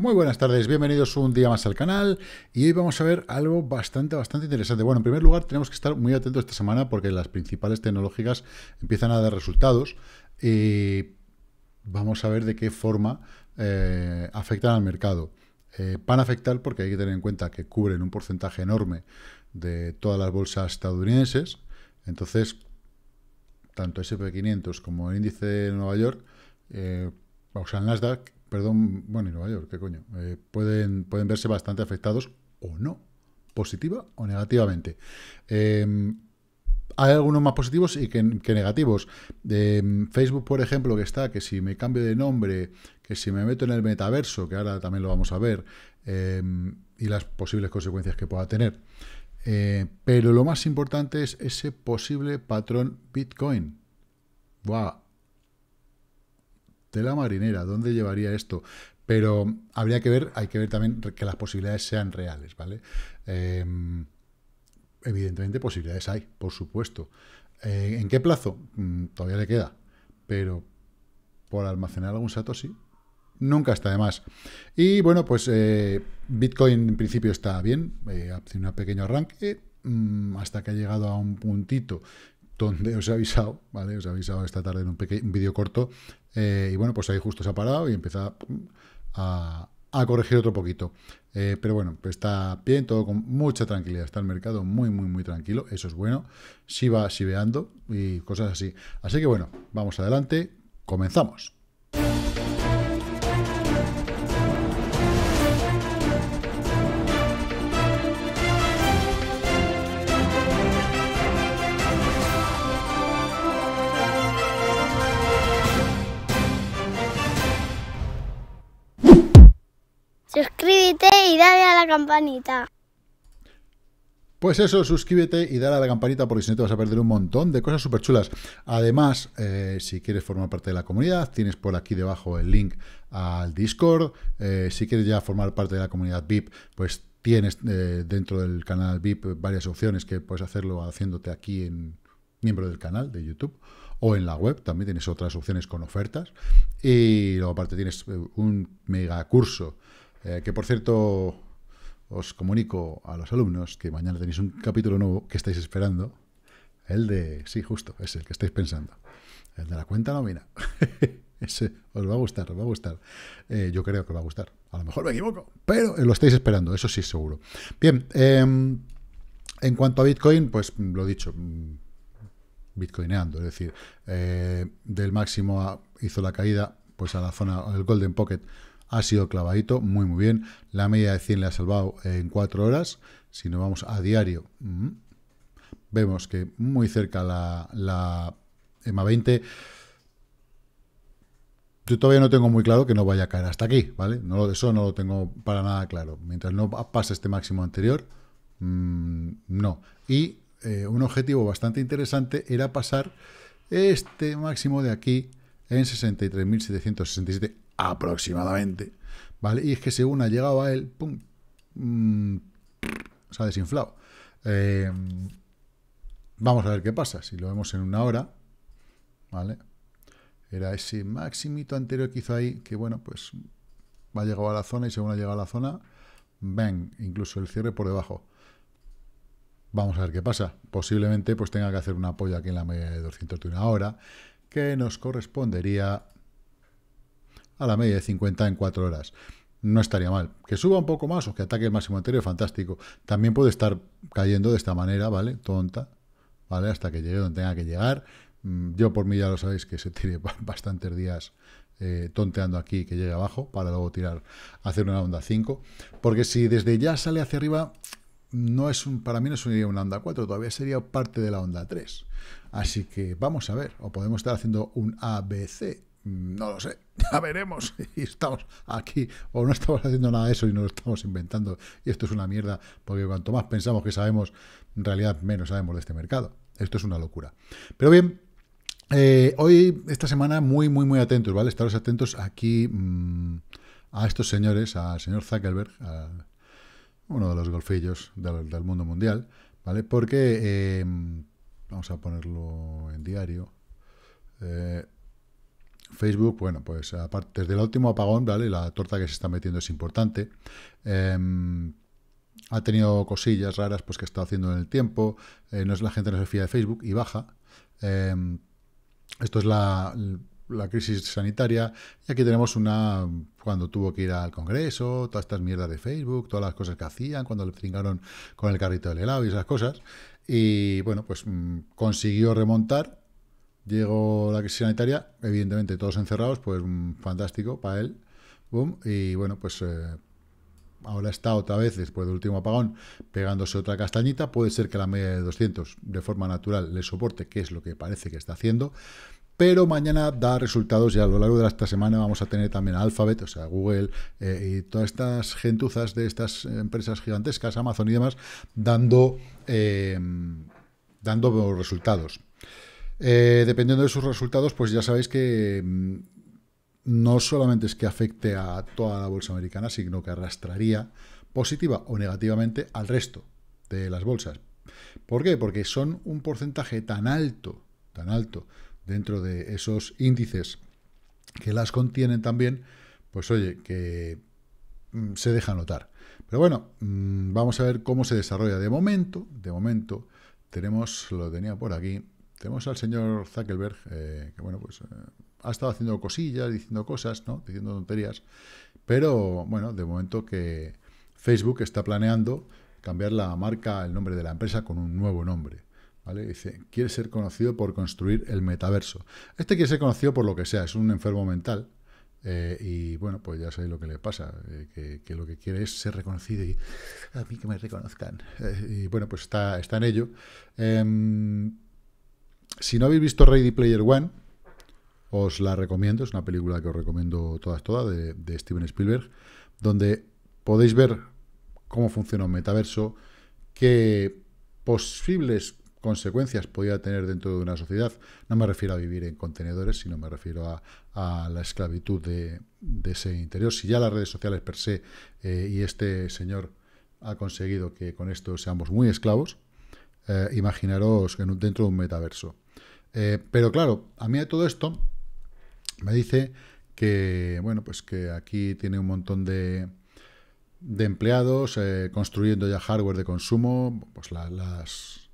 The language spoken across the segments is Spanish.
Muy buenas tardes, bienvenidos un día más al canal y hoy vamos a ver algo bastante, bastante interesante. Bueno, en primer lugar tenemos que estar muy atentos esta semana porque las principales tecnológicas empiezan a dar resultados y vamos a ver de qué forma eh, afectan al mercado. Eh, van a afectar porque hay que tener en cuenta que cubren un porcentaje enorme de todas las bolsas estadounidenses, entonces tanto SP500 como el índice de Nueva York, vamos eh, o sea el Nasdaq, perdón, bueno, y Nueva York, qué coño, eh, pueden, pueden verse bastante afectados o no, positiva o negativamente. Em, hay algunos más positivos y que, negativos. Em, Facebook, por ejemplo, que está, que si me cambio de nombre, que si me meto en el metaverso, que ahora también lo vamos a ver, em, y las posibles consecuencias que pueda tener. Eh, pero lo más importante es ese posible patrón Bitcoin. ¡Wow! tela marinera, ¿dónde llevaría esto? Pero habría que ver, hay que ver también que las posibilidades sean reales, ¿vale? Em, evidentemente posibilidades hay, por supuesto. Eh, ¿En qué plazo? Mm, todavía le queda, pero por almacenar algún Satoshi, nunca está de más. Y bueno, pues eh, Bitcoin en principio está bien, hace eh, un pequeño arranque, mm, hasta que ha llegado a un puntito donde os he avisado, ¿vale? Os he avisado esta tarde en un, vídeo corto. Eh, y bueno, pues ahí justo se ha parado y empieza a, corregir otro poquito. Eh, pero bueno, pues está bien, todo con mucha tranquilidad. Está el mercado muy, muy, muy tranquilo. Eso es bueno. Si va si veando y cosas así. Así que bueno, vamos adelante. Comenzamos. suscríbete y dale a la campanita. Pues eso, suscríbete y dale a la campanita porque si no te vas a perder un montón de cosas súper chulas. Además, eh, si quieres formar parte de la comunidad, tienes por aquí debajo el link al Discord. Eh, si quieres ya formar parte de la comunidad VIP, pues tienes eh, dentro del canal VIP varias opciones que puedes hacerlo haciéndote aquí en miembro del canal de YouTube o en la web, también tienes otras opciones con ofertas y luego aparte tienes un mega curso eh, que por cierto, os comunico a los alumnos que mañana tenéis un capítulo nuevo que estáis esperando. El de. Sí, justo, es el que estáis pensando. El de la cuenta nómina. Ese os va a gustar, os va a gustar. Eh, yo creo que os va a gustar. A lo mejor me equivoco, pero lo estáis esperando, eso sí, seguro. Bien, em, en cuanto a Bitcoin, pues lo he dicho, mm, bitcoineando, es decir, eh, del máximo hizo la caída pues a la zona, el Golden Pocket, ha sido clavadito, muy muy bien. La media de 100 le ha salvado en 4 horas. Si nos vamos a diario, mm, vemos que muy cerca la, la EMA 20. Yo todavía no tengo muy claro que no vaya a caer hasta aquí, ¿vale? No, eso no lo tengo para nada claro. Mientras no pase este máximo anterior, mm, no. Y eh, un objetivo bastante interesante era pasar este máximo de aquí en 63.767 aproximadamente, ¿vale? Y es que según ha llegado a él, ¡pum! Mm, se ha desinflado. Eh, vamos a ver qué pasa. Si lo vemos en una hora, ¿vale? Era ese maximito anterior que hizo ahí, que bueno, pues ha llegado a la zona y según ha llegado a la zona, ven, incluso el cierre por debajo. Vamos a ver qué pasa. Posiblemente pues tenga que hacer un apoyo aquí en la media de 200 una hora, que nos correspondería a la media de 50 en 4 horas. No estaría mal. Que suba un poco más o que ataque el máximo anterior, fantástico. También puede estar cayendo de esta manera, ¿vale? Tonta, ¿vale? Hasta que llegue donde tenga que llegar. Mm, yo por mí ya lo sabéis que se tire bastantes días eh, tonteando aquí que llegue abajo para luego tirar, hacer una onda 5. Porque si desde ya sale hacia arriba, no es un, para mí no sería una onda 4, todavía sería parte de la onda 3. Así que vamos a ver, o podemos estar haciendo un ABC no lo sé, ya veremos si estamos aquí o no estamos haciendo nada de eso y no lo estamos inventando. Y esto es una mierda, porque cuanto más pensamos que sabemos, en realidad menos sabemos de este mercado. Esto es una locura. Pero bien, eh, hoy, esta semana, muy, muy, muy atentos, ¿vale? Estaros atentos aquí mm, a estos señores, al señor Zuckerberg, uno de los golfillos del, mundo mundial, ¿vale? Porque, eh, vamos a ponerlo en diario. Eh, Facebook, bueno, pues aparte, desde el último apagón, ¿vale? La torta que se está metiendo es importante. Em, ha tenido cosillas raras pues que está haciendo en el tiempo, eh, no es la gente no se fía de Facebook y baja. Em, esto es la, crisis sanitaria y aquí tenemos una cuando tuvo que ir al Congreso, todas estas mierdas de Facebook, todas las cosas que hacían, cuando le trincaron con el carrito del helado y esas cosas. Y bueno, pues mm, consiguió remontar Llegó la crisis sanitaria, evidentemente todos encerrados, pues mm, fantástico para él. Boom. Y bueno, pues eh, ahora está otra vez, después del último apagón, pegándose otra castañita. Puede ser que la media de 200 de forma natural le soporte, que es lo que parece que está haciendo. Pero mañana da resultados y a lo largo de esta semana vamos a tener también a Alphabet, o sea, Google eh, y todas estas gentuzas de estas empresas gigantescas, Amazon y demás, dando, eh, dando resultados. Eh, dependiendo de sus resultados, pues ya sabéis que mm, no solamente es que afecte a toda la bolsa americana, sino que arrastraría positiva o negativamente al resto de las bolsas. ¿Por qué? Porque son un porcentaje tan alto, tan alto, dentro de esos índices que las contienen también, pues oye, que mm, se deja notar. Pero bueno, mm, vamos a ver cómo se desarrolla. De momento, de momento, tenemos, lo tenía por aquí, tenemos al señor Zuckerberg, eh, que bueno, pues eh, ha estado haciendo cosillas, diciendo cosas, ¿no? Diciendo tonterías. Pero bueno, de momento que Facebook está planeando cambiar la marca, el nombre de la empresa con un nuevo nombre. ¿Vale? Dice, quiere ser conocido por construir el metaverso. Este quiere ser conocido por lo que sea, es un enfermo mental. Eh, y bueno, pues ya sabéis lo que le pasa, que, lo que quiere es ser reconocido y a mí que me reconozcan. y bueno, pues está, está en ello. Em, si no habéis visto Ready Player One, os la recomiendo. Es una película que os recomiendo todas, todas, de, Steven Spielberg, donde podéis ver cómo funciona un metaverso, qué posibles consecuencias podría tener dentro de una sociedad. No me refiero a vivir en contenedores, sino me refiero a, la esclavitud de, ese interior. Si ya las redes sociales per se eh, y este señor ha conseguido que con esto seamos muy esclavos, eh, imaginaros que dentro de un metaverso. Eh, pero claro, a mí de todo esto me dice que, bueno, pues que aquí tiene un montón de, empleados eh, construyendo ya hardware de consumo, pues las, las,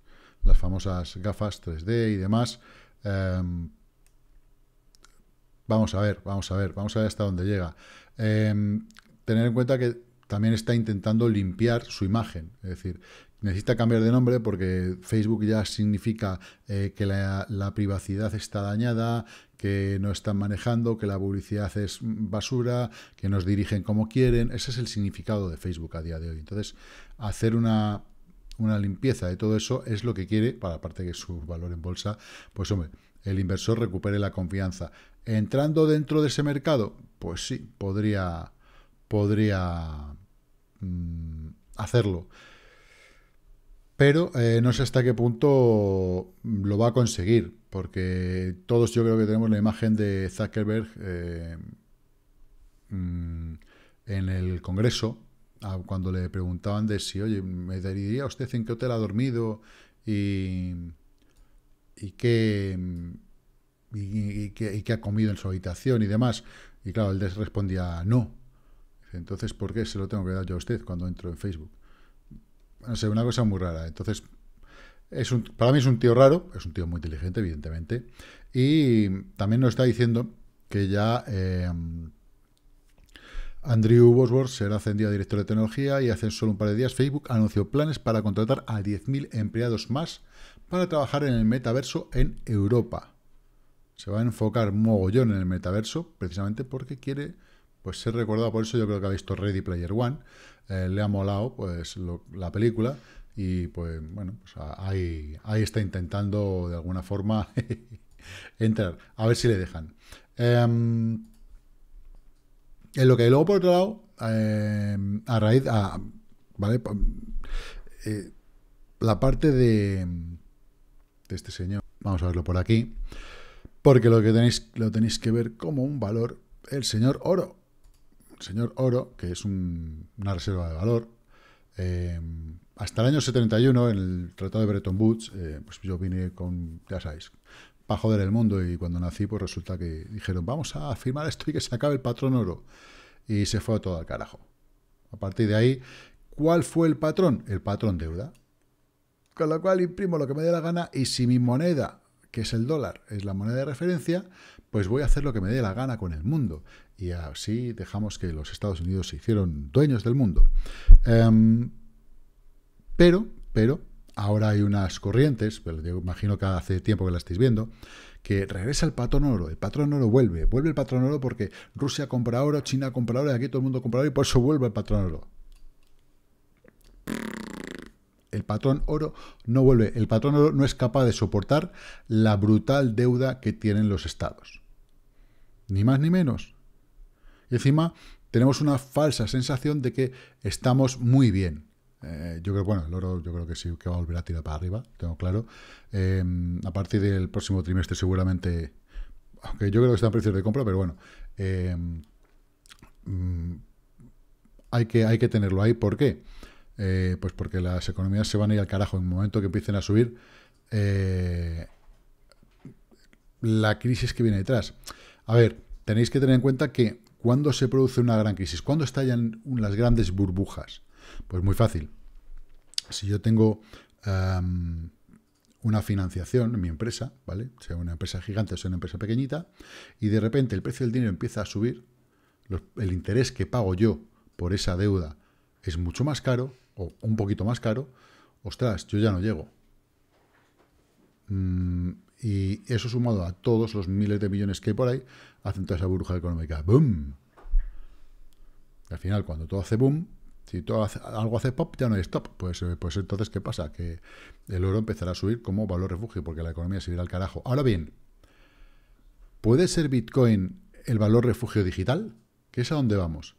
famosas gafas 3D y demás. Em, vamos a ver, vamos a ver, vamos a ver hasta dónde llega. Em, tener en cuenta que también está intentando limpiar su imagen. Es decir, necesita cambiar de nombre porque Facebook ya significa eh, que la, privacidad está dañada, que no están manejando, que la publicidad es basura, que nos dirigen como quieren. Ese es el significado de Facebook a día de hoy. Entonces, hacer una, limpieza de todo eso es lo que quiere, para parte que su valor en bolsa, pues hombre, el inversor recupere la confianza. Entrando dentro de ese mercado, pues sí, podría, podría mm, hacerlo pero eh, no sé hasta qué punto lo va a conseguir, porque todos yo creo que tenemos la imagen de Zuckerberg eh, mm, en el Congreso, cuando le preguntaban de si, oye, ¿me diría usted en qué hotel ha dormido y, qué, y, y qué ha comido en su habitación y demás? Y claro, él respondía, no. Entonces, ¿por qué se lo tengo que dar yo a usted cuando entro en Facebook? una cosa muy rara. Entonces, es para mí es un tío raro, es un tío muy inteligente, evidentemente, y también nos está diciendo que ya em, Andrew Bosworth será ascendido a director de tecnología y hace solo un par de días Facebook anunció planes para contratar a 10.000 empleados más para trabajar en el metaverso en Europa. Se va a enfocar mogollón en el metaverso, precisamente porque quiere pues, ser recordado. Por eso yo creo que ha visto Ready Player One, eh, le ha molado pues, la película y pues bueno, pues, ahí, ahí está intentando de alguna forma entrar. A ver si le dejan. Em, en lo que luego por otro lado, em, a raíz, ¿vale? Eh, la parte de, de este señor, vamos a verlo por aquí, porque lo que tenéis, lo tenéis que ver como un valor, el señor oro señor Oro, que es una reserva de valor, eh, hasta el año 71, en el Tratado de Bretton Woods, eh, pues yo vine con, ya sabéis, para joder el mundo y cuando nací, pues resulta que dijeron, vamos a firmar esto y que se acabe el patrón oro. Y se fue todo al carajo. A partir de ahí, ¿cuál fue el patrón? El patrón deuda. Con lo cual imprimo lo que me dé la gana y si mi moneda, que es el dólar, es la moneda de referencia, pues voy a hacer lo que me dé la gana con el mundo. Y así dejamos que los Estados Unidos se hicieron dueños del mundo. Em, pero, pero, ahora hay unas corrientes, pero yo imagino que hace tiempo que la estáis viendo, que regresa el patrón oro, el patrón oro vuelve, vuelve el patrón oro porque Rusia compra oro, China compra oro, y aquí todo el mundo compra oro y por eso vuelve el patrón oro. El patrón oro no vuelve, el patrón oro no es capaz de soportar la brutal deuda que tienen los estados. Ni más ni menos. Y encima tenemos una falsa sensación de que estamos muy bien. Eh, yo creo, bueno, el oro yo creo que sí que va a volver a tirar para arriba, tengo claro. Eh, a partir del próximo trimestre seguramente, aunque yo creo que están precios de compra, pero bueno, eh, mm, hay, que, hay que tenerlo ahí. ¿Por qué? pues porque las economías se van a ir al carajo en el momento que empiecen a subir la crisis que viene detrás. A ver, tenéis que tener en cuenta que cuando se produce una gran crisis, cuando estallan las grandes burbujas, pues muy fácil. Si yo tengo em, una financiación en mi empresa, ¿vale? Sea una empresa gigante o sea una empresa pequeñita, y de repente el precio del dinero empieza a subir, el interés que pago yo por esa deuda es mucho más caro, o un poquito más caro, ostras, yo ya no llego. Mm, y eso sumado a todos los miles de millones que hay por ahí, hacen toda esa burbuja económica. ¡Boom! al final, cuando todo hace boom, si todo algo hace pop, ya no hay stop. Pues, eh, pues, entonces, ¿qué pasa? Que el oro empezará a subir como valor refugio, porque la economía se irá al carajo. Ahora bien, ¿puede ser Bitcoin el valor refugio digital? ¿Qué es a dónde vamos.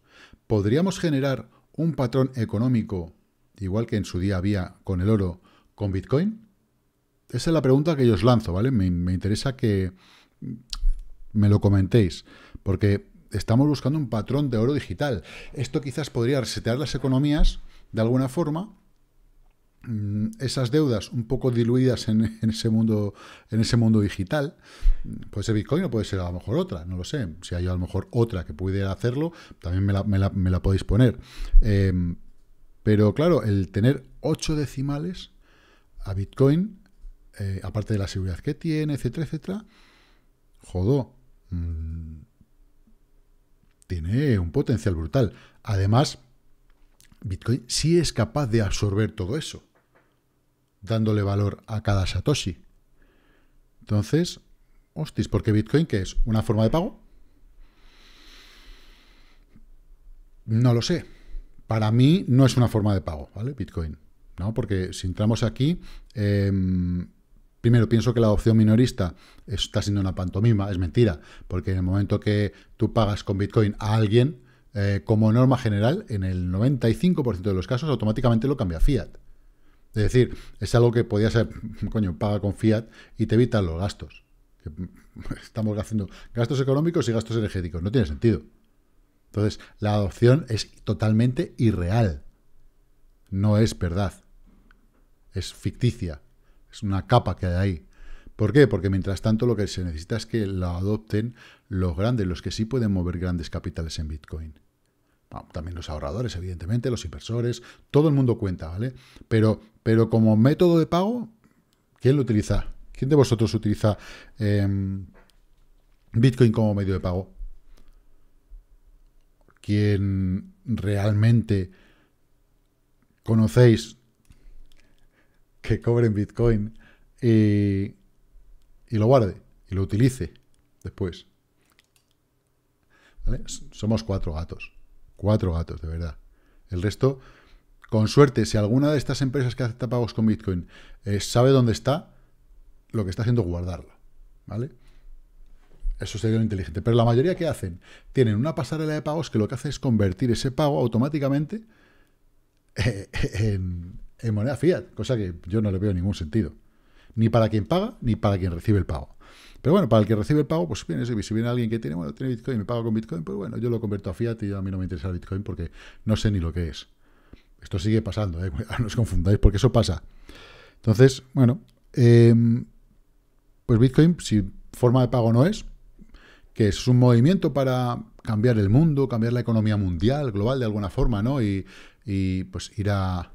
¿Podríamos generar un patrón económico, igual que en su día había con el oro, con Bitcoin? Esa es la pregunta que yo os lanzo, ¿vale? Me, interesa que me lo comentéis, porque estamos buscando un patrón de oro digital. Esto quizás podría resetear las economías de alguna forma, mm, esas deudas un poco diluidas en, ese mundo en ese mundo digital puede ser Bitcoin o puede ser a lo mejor otra no lo sé si hay a lo mejor otra que pudiera hacerlo también me la, podéis poner eh, pero claro el tener ocho decimales a Bitcoin eh, aparte de la seguridad que tiene, etcétera, etcétera, jodo, mm, tiene un potencial brutal. Además, Bitcoin sí es capaz de absorber todo eso, dándole valor a cada Satoshi. Entonces, hostis, qué Bitcoin, ¿Qué es una forma de pago, no lo sé. Para mí no es una forma de pago, ¿vale? Bitcoin. ¿no? Porque si entramos aquí, em, Primero, pienso que la adopción minorista está siendo una pantomima, es mentira, porque en el momento que tú pagas con Bitcoin a alguien, eh, como norma general, en el 95% de los casos automáticamente lo cambia a fiat. Es decir, es algo que podía ser, coño, paga con fiat y te evita los gastos. estamos haciendo gastos económicos y gastos energéticos, no tiene sentido. Entonces, la adopción es totalmente irreal. No es verdad. Es ficticia. Es una capa que hay ahí. ¿Por qué? Porque mientras tanto lo que se necesita es que lo adopten los grandes, los que sí pueden mover grandes capitales en Bitcoin. Ah, también los ahorradores, evidentemente, los inversores, todo el mundo cuenta, ¿vale? Pero, pero como método de pago, ¿quién lo utiliza? ¿Quién de vosotros utiliza em, Bitcoin como medio de pago? ¿Quién realmente conocéis que cobren Bitcoin y, lo guarde y lo utilice después. Somos cuatro gatos. Cuatro gatos, de verdad. El resto, con suerte, si alguna de estas empresas que acepta pagos con Bitcoin eh, sabe dónde está, lo que está haciendo es guardarla. ¿Vale? Eso sería lo inteligente. Pero la mayoría que hacen, tienen una pasarela de pagos que lo que hace es convertir ese pago automáticamente eh, en, en moneda fiat, cosa que yo no le veo ningún sentido. Ni para quien paga, ni para quien recibe el pago. Pero bueno, para el que recibe el pago, pues bien, si viene alguien que tiene, bueno, tiene Bitcoin, me paga con Bitcoin, pues bueno, yo lo convierto a fiat y a mí no me interesa el Bitcoin porque no sé ni lo que es. Esto sigue pasando, ¿eh? no os confundáis, porque eso pasa. Entonces, bueno, em, pues Bitcoin, si forma de pago no es, que es un movimiento para cambiar el mundo, cambiar la economía mundial, global, de alguna forma, ¿no? Y, y pues ir a,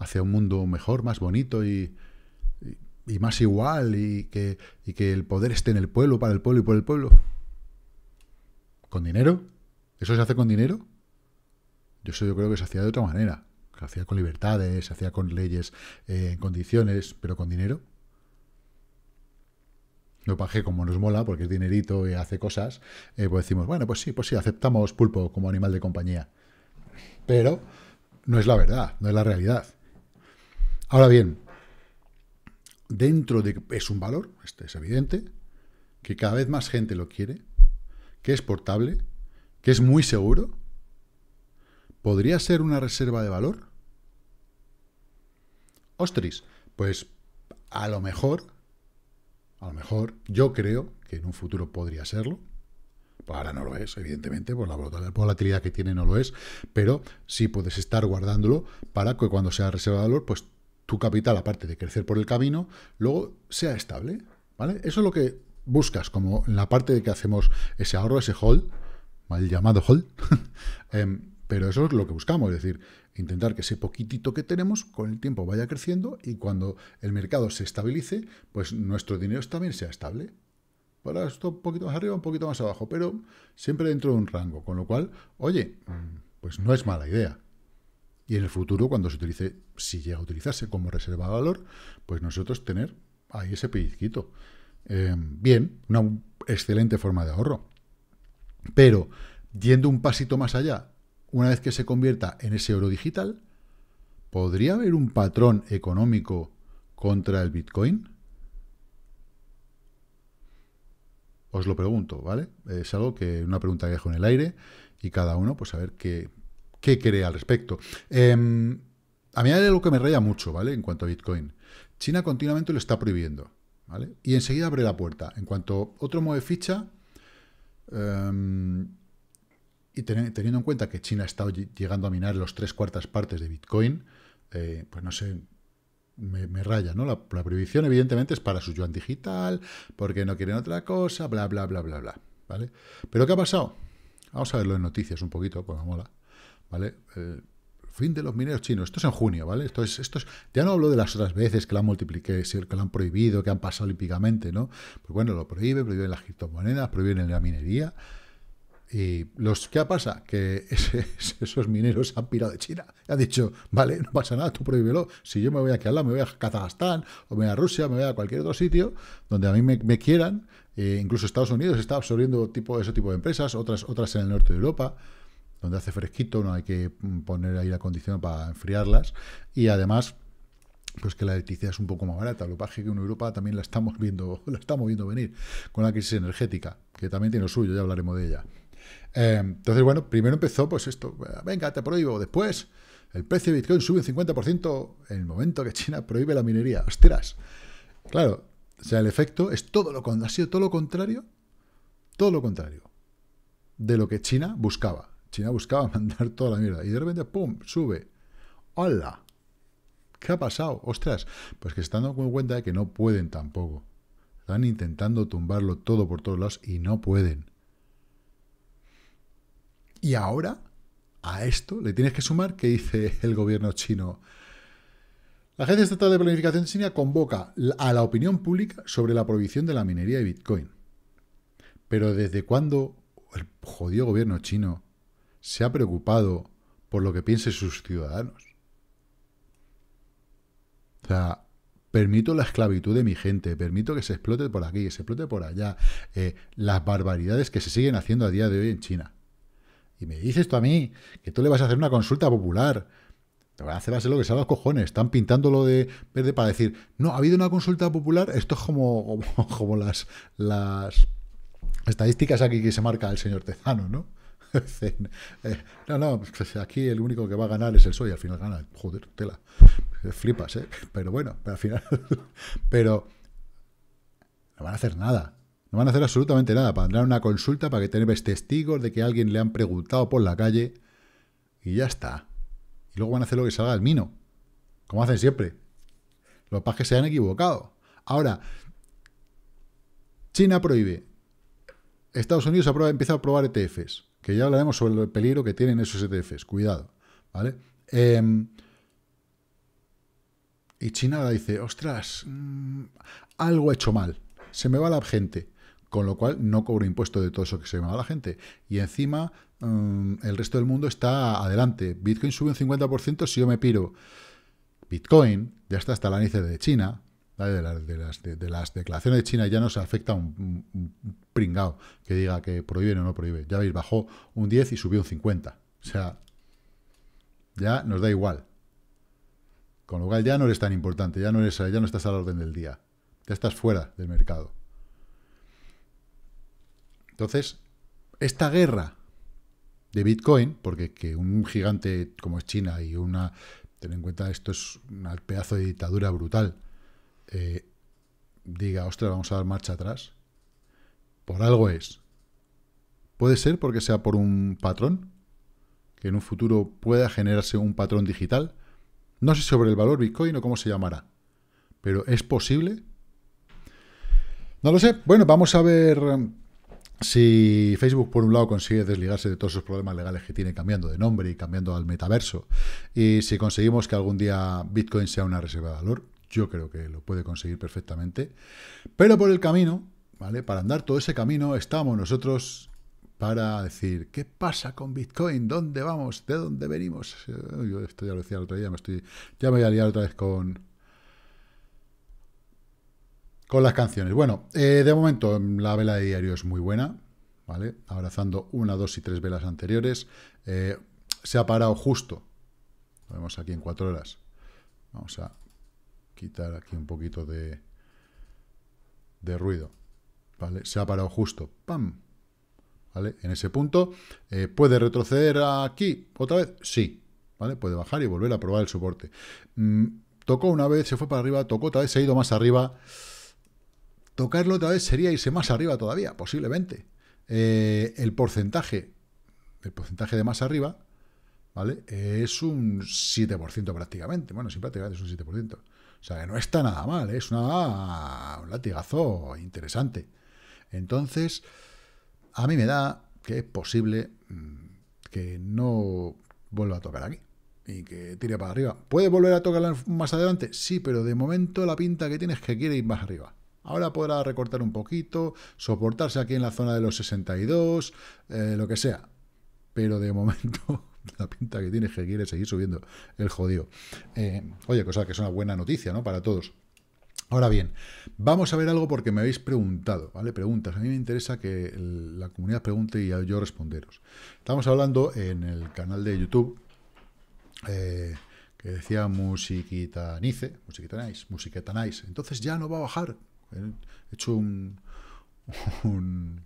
hacia un mundo mejor, más bonito y, más igual y que, que el poder esté en el pueblo, para el pueblo y por el pueblo. ¿Con dinero? ¿Eso se hace con dinero? Yo, yo creo que se hacía de otra manera. Se hacía con libertades, se hacía con leyes, en eh, condiciones, pero con dinero. No paje como nos mola, porque es dinerito y eh, hace cosas, eh, pues decimos, bueno, pues sí, pues sí, aceptamos pulpo como animal de compañía. Pero no es la verdad, no es la realidad. Ahora bien, dentro de... es un valor, este es evidente, que cada vez más gente lo quiere, que es portable, que es muy seguro. ¿Podría ser una reserva de valor? Ostris, pues a lo mejor, a lo mejor, yo creo que en un futuro podría serlo. Pues ahora no lo es, evidentemente, por la volatilidad que tiene no lo es, pero sí puedes estar guardándolo para que cuando sea reserva de valor, pues tu capital, aparte de crecer por el camino, luego sea estable. ¿vale? Eso es lo que buscas, como en la parte de que hacemos ese ahorro, ese hold, mal llamado hold, em, pero eso es lo que buscamos, es decir, intentar que ese poquitito que tenemos con el tiempo vaya creciendo y cuando el mercado se estabilice, pues nuestro dinero también sea estable. Para esto un poquito más arriba, un poquito más abajo, pero siempre dentro de un rango, con lo cual, oye, mm, pues no es mala idea. Y en el futuro, cuando se utilice, si llega a utilizarse como reserva de valor, pues nosotros tener ahí ese pellizquito. Eh, bien, una excelente forma de ahorro. Pero yendo un pasito más allá, una vez que se convierta en ese oro digital, ¿podría haber un patrón económico contra el Bitcoin? Os lo pregunto, ¿vale? Es algo que una pregunta que dejo en el aire y cada uno, pues a ver qué, ¿Qué cree al respecto? Em, a mí hay algo que me raya mucho, ¿vale? En cuanto a Bitcoin. China continuamente lo está prohibiendo, ¿vale? Y enseguida abre la puerta. En cuanto otro de ficha, em, y teniendo en cuenta que China está llegando a minar los tres cuartas partes de Bitcoin, eh, pues no sé, me, raya, ¿no? La, prohibición, evidentemente, es para su yuan digital, porque no quieren otra cosa, bla, bla, bla, bla, bla, ¿vale? Pero ¿qué ha pasado? Vamos a verlo en noticias un poquito, cuando mola. ¿vale? El eh, fin de los mineros chinos. Esto es en junio, ¿vale? Esto es, esto ya no hablo de las otras veces que la han multiplicado, que la han prohibido, que han pasado olímpicamente, ¿no? Pues bueno, lo prohíben, prohíben las criptomonedas, prohíben la minería. Y los ¿qué pasa? Que esos mineros han pirado de China. Ha han dicho, vale, no pasa nada, tú prohíbelo. Si yo me voy a al me voy a Kazajstán, o me voy a Rusia, me voy a cualquier otro sitio donde a mí me, quieran. Eh, incluso Estados Unidos está absorbiendo tipo, ese tipo de empresas, otras, otras en el norte de Europa donde hace fresquito, no hay que poner ahí la condición para enfriarlas. Y además, pues que la electricidad es un poco más barata. Lo que pasa que en Europa también la estamos viendo, la estamos viendo venir con la crisis energética, que también tiene lo suyo, ya hablaremos de ella. Eh, entonces, bueno, primero empezó pues esto, venga, te prohíbo, después el precio de Bitcoin sube un 50% en el momento que China prohíbe la minería. ¡Ostras! Claro, o sea, el efecto es todo lo, ha sido todo lo contrario, todo lo contrario de lo que China buscaba. China buscaba mandar toda la mierda. Y de repente, ¡pum! sube. ¡Hola! ¿Qué ha pasado? ¡Ostras! Pues que se están dando cuenta de que no pueden tampoco. Están intentando tumbarlo todo por todos lados y no pueden. Y ahora, a esto le tienes que sumar que dice el gobierno chino. La Agencia Estatal de Planificación de China convoca a la opinión pública sobre la prohibición de la minería de Bitcoin. Pero ¿desde cuándo el jodido gobierno chino se ha preocupado por lo que piensen sus ciudadanos. O sea, permito la esclavitud de mi gente, permito que se explote por aquí, que se explote por allá, eh, las barbaridades que se siguen haciendo a día de hoy en China. Y me dices tú a mí que tú le vas a hacer una consulta popular. Te van a hacer lo que sea los cojones. Están pintándolo de verde para decir, no, ha habido una consulta popular. Esto es como, como, las, las estadísticas aquí que se marca el señor Tezano, ¿no? Eh, no, no, pues aquí el único que va a ganar es el soy, al final gana, joder, tela, eh, flipas, ¿eh? Pero bueno, al final, pero no van a hacer nada, no van a hacer absolutamente nada, dar una consulta para que tenemos testigos de que alguien le han preguntado por la calle y ya está. Y luego van a hacer lo que salga del mino, como hacen siempre. Los pajes se han equivocado. Ahora, China prohíbe. Estados Unidos ha empieza a probar ETFs que ya hablaremos sobre el peligro que tienen esos ETFs, cuidado, ¿vale? Em, y China dice, ostras, mm, algo he hecho mal, se me va la gente, con lo cual no cobro impuesto de todo eso que se me va la gente. Y encima mm, el resto del mundo está adelante, Bitcoin sube un 50% si yo me piro. Bitcoin ya está hasta la anice de China, de, las, declaraciones de China ya nos afecta un, pringao que diga que prohíbe o no prohíbe. Ya veis, bajó un 10 y subió un 50. O sea, ya nos da igual. Con lo cual ya no eres tan importante, ya no, eres, ya no estás a la orden del día. Ya estás fuera del mercado. Entonces, esta guerra de Bitcoin, porque que un gigante como es China y una... Ten en cuenta, esto es un pedazo de dictadura brutal eh, diga, ostras, vamos a dar marcha atrás, por algo es. Puede ser porque sea por un patrón, que en un futuro pueda generarse un patrón digital. No sé sobre el valor Bitcoin o cómo se llamará, pero es posible. No lo sé. Bueno, vamos a ver um, si Facebook, por un lado, consigue desligarse de todos esos problemas legales que tiene cambiando de nombre y cambiando al metaverso, y si conseguimos que algún día Bitcoin sea una reserva de valor, yo creo que lo puede conseguir perfectamente. Pero por el camino, ¿vale? Para andar todo ese camino, estamos nosotros para decir, ¿qué pasa con Bitcoin? ¿Dónde vamos? ¿De dónde venimos? Yo esto ya lo decía el otro día, me estoy, ya me voy a liar otra vez con, con las canciones. Bueno, eh, de momento la vela de diario es muy buena, ¿vale? Abrazando una, dos y tres velas anteriores. Eh, se ha parado justo. Lo vemos aquí en cuatro horas. Vamos a quitar aquí un poquito de, de ruido. ¿Vale? Se ha parado justo. ¡Pam! ¿Vale? En ese punto. Eh, ¿Puede retroceder aquí otra vez? Sí. ¿Vale? Puede bajar y volver a probar el soporte. Mm, tocó una vez, se fue para arriba, tocó otra vez, se ha ido más arriba. Tocarlo otra vez sería irse más arriba todavía, posiblemente. Eh, el porcentaje, el porcentaje de más arriba, ¿vale? Es un 7% prácticamente. Bueno, sin prácticamente es un 7%. O sea, que no está nada mal, ¿eh? es una, un latigazo interesante. Entonces, a mí me da que es posible mm, que no vuelva a tocar aquí y que tire para arriba. ¿Puede volver a tocar más adelante? Sí, pero de momento la pinta que tiene es que quiere ir más arriba. Ahora podrá recortar un poquito, soportarse aquí en la zona de los 62, eh, lo que sea. Pero de momento la pinta que tiene que quiere seguir subiendo el jodido. Eh, oye, cosa que es una buena noticia, ¿no? Para todos. Ahora bien, vamos a ver algo porque me habéis preguntado, ¿vale? Preguntas. A mí me interesa que la comunidad pregunte y yo responderos. Estamos hablando en el canal de YouTube eh, que decía musiquita nice, musiquita nice, Entonces ya no va a bajar. He hecho un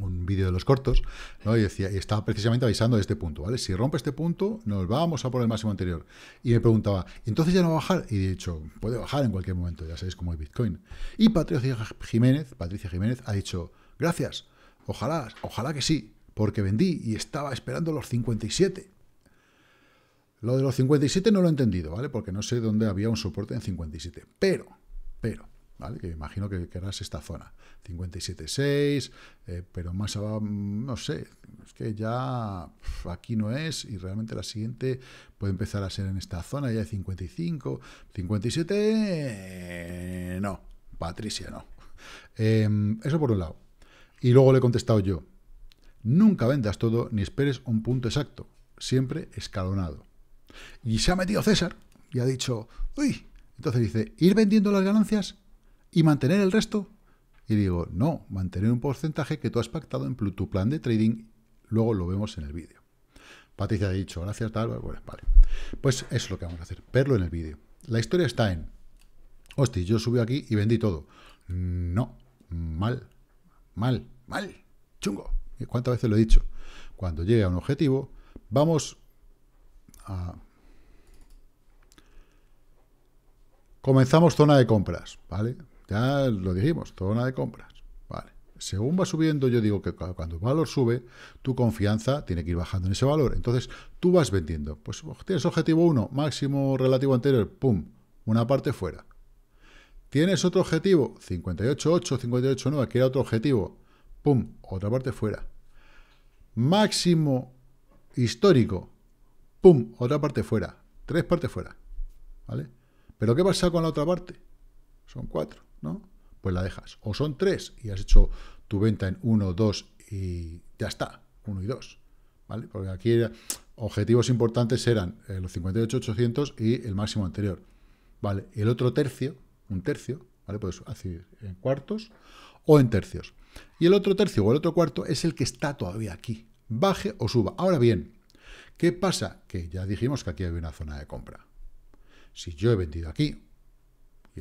un vídeo de los cortos, ¿no? Y decía, y estaba precisamente avisando de este punto, ¿vale? Si rompe este punto, nos vamos a por el máximo anterior. Y me preguntaba, ¿entonces ya no va a bajar? Y de hecho, puede bajar en cualquier momento, ya sabéis cómo es Bitcoin. Y Patricia Jiménez, Patricia Jiménez ha dicho, gracias, ojalá, ojalá que sí, porque vendí y estaba esperando los 57. Lo de los 57 no lo he entendido, ¿vale? Porque no sé dónde había un soporte en 57. Pero, pero, ¿vale? que imagino que, querrás esta zona, 57.6, eh, pero más abajo, mm, no sé, es que ya aquí no es y realmente la siguiente puede empezar a ser en esta zona, ya de 55, 57, eh, no, Patricia no. Em, eso por un lado. Y luego le he contestado yo, nunca vendas todo ni esperes un punto exacto, siempre escalonado. Y se ha metido César y ha dicho, uy, entonces dice, ir vendiendo las ganancias y mantener el resto. Y digo, no, mantener un porcentaje que tú has pactado en tu plan de trading, luego lo vemos en el vídeo. Patricia ha dicho, gracias, tal, bueno, vale. Pues eso es lo que vamos a hacer, verlo en el vídeo. La historia está en, hostia, yo subí aquí y vendí todo. No, mal, mal, mal, chungo. ¿Cuántas veces lo he dicho? Cuando llegue a un objetivo, vamos a... Comenzamos zona de compras, ¿vale? Ya lo dijimos, zona de compras. Vale. Según va subiendo, yo digo que cuando el valor sube, tu confianza tiene que ir bajando en ese valor. Entonces, tú vas vendiendo. Pues tienes objetivo 1, máximo relativo anterior, pum, una parte fuera. Tienes otro objetivo, 58.8, 58.9, que era otro objetivo, pum, otra parte fuera. Máximo histórico, pum, otra parte fuera. Tres partes fuera, ¿vale? Pero ¿qué pasa con la otra parte? Son cuatro. ¿no? Pues la dejas. O son tres y has hecho tu venta en 1, 2 y ya está, 1 y 2. ¿Vale? Porque aquí objetivos importantes eran eh, los los 800 y el máximo anterior. ¿Vale? El otro tercio, un tercio, ¿vale? Puedes hacer en cuartos o en tercios. Y el otro tercio o el otro cuarto es el que está todavía aquí. Baje o suba. Ahora bien, ¿qué pasa? Que ya dijimos que aquí había una zona de compra. Si yo he vendido aquí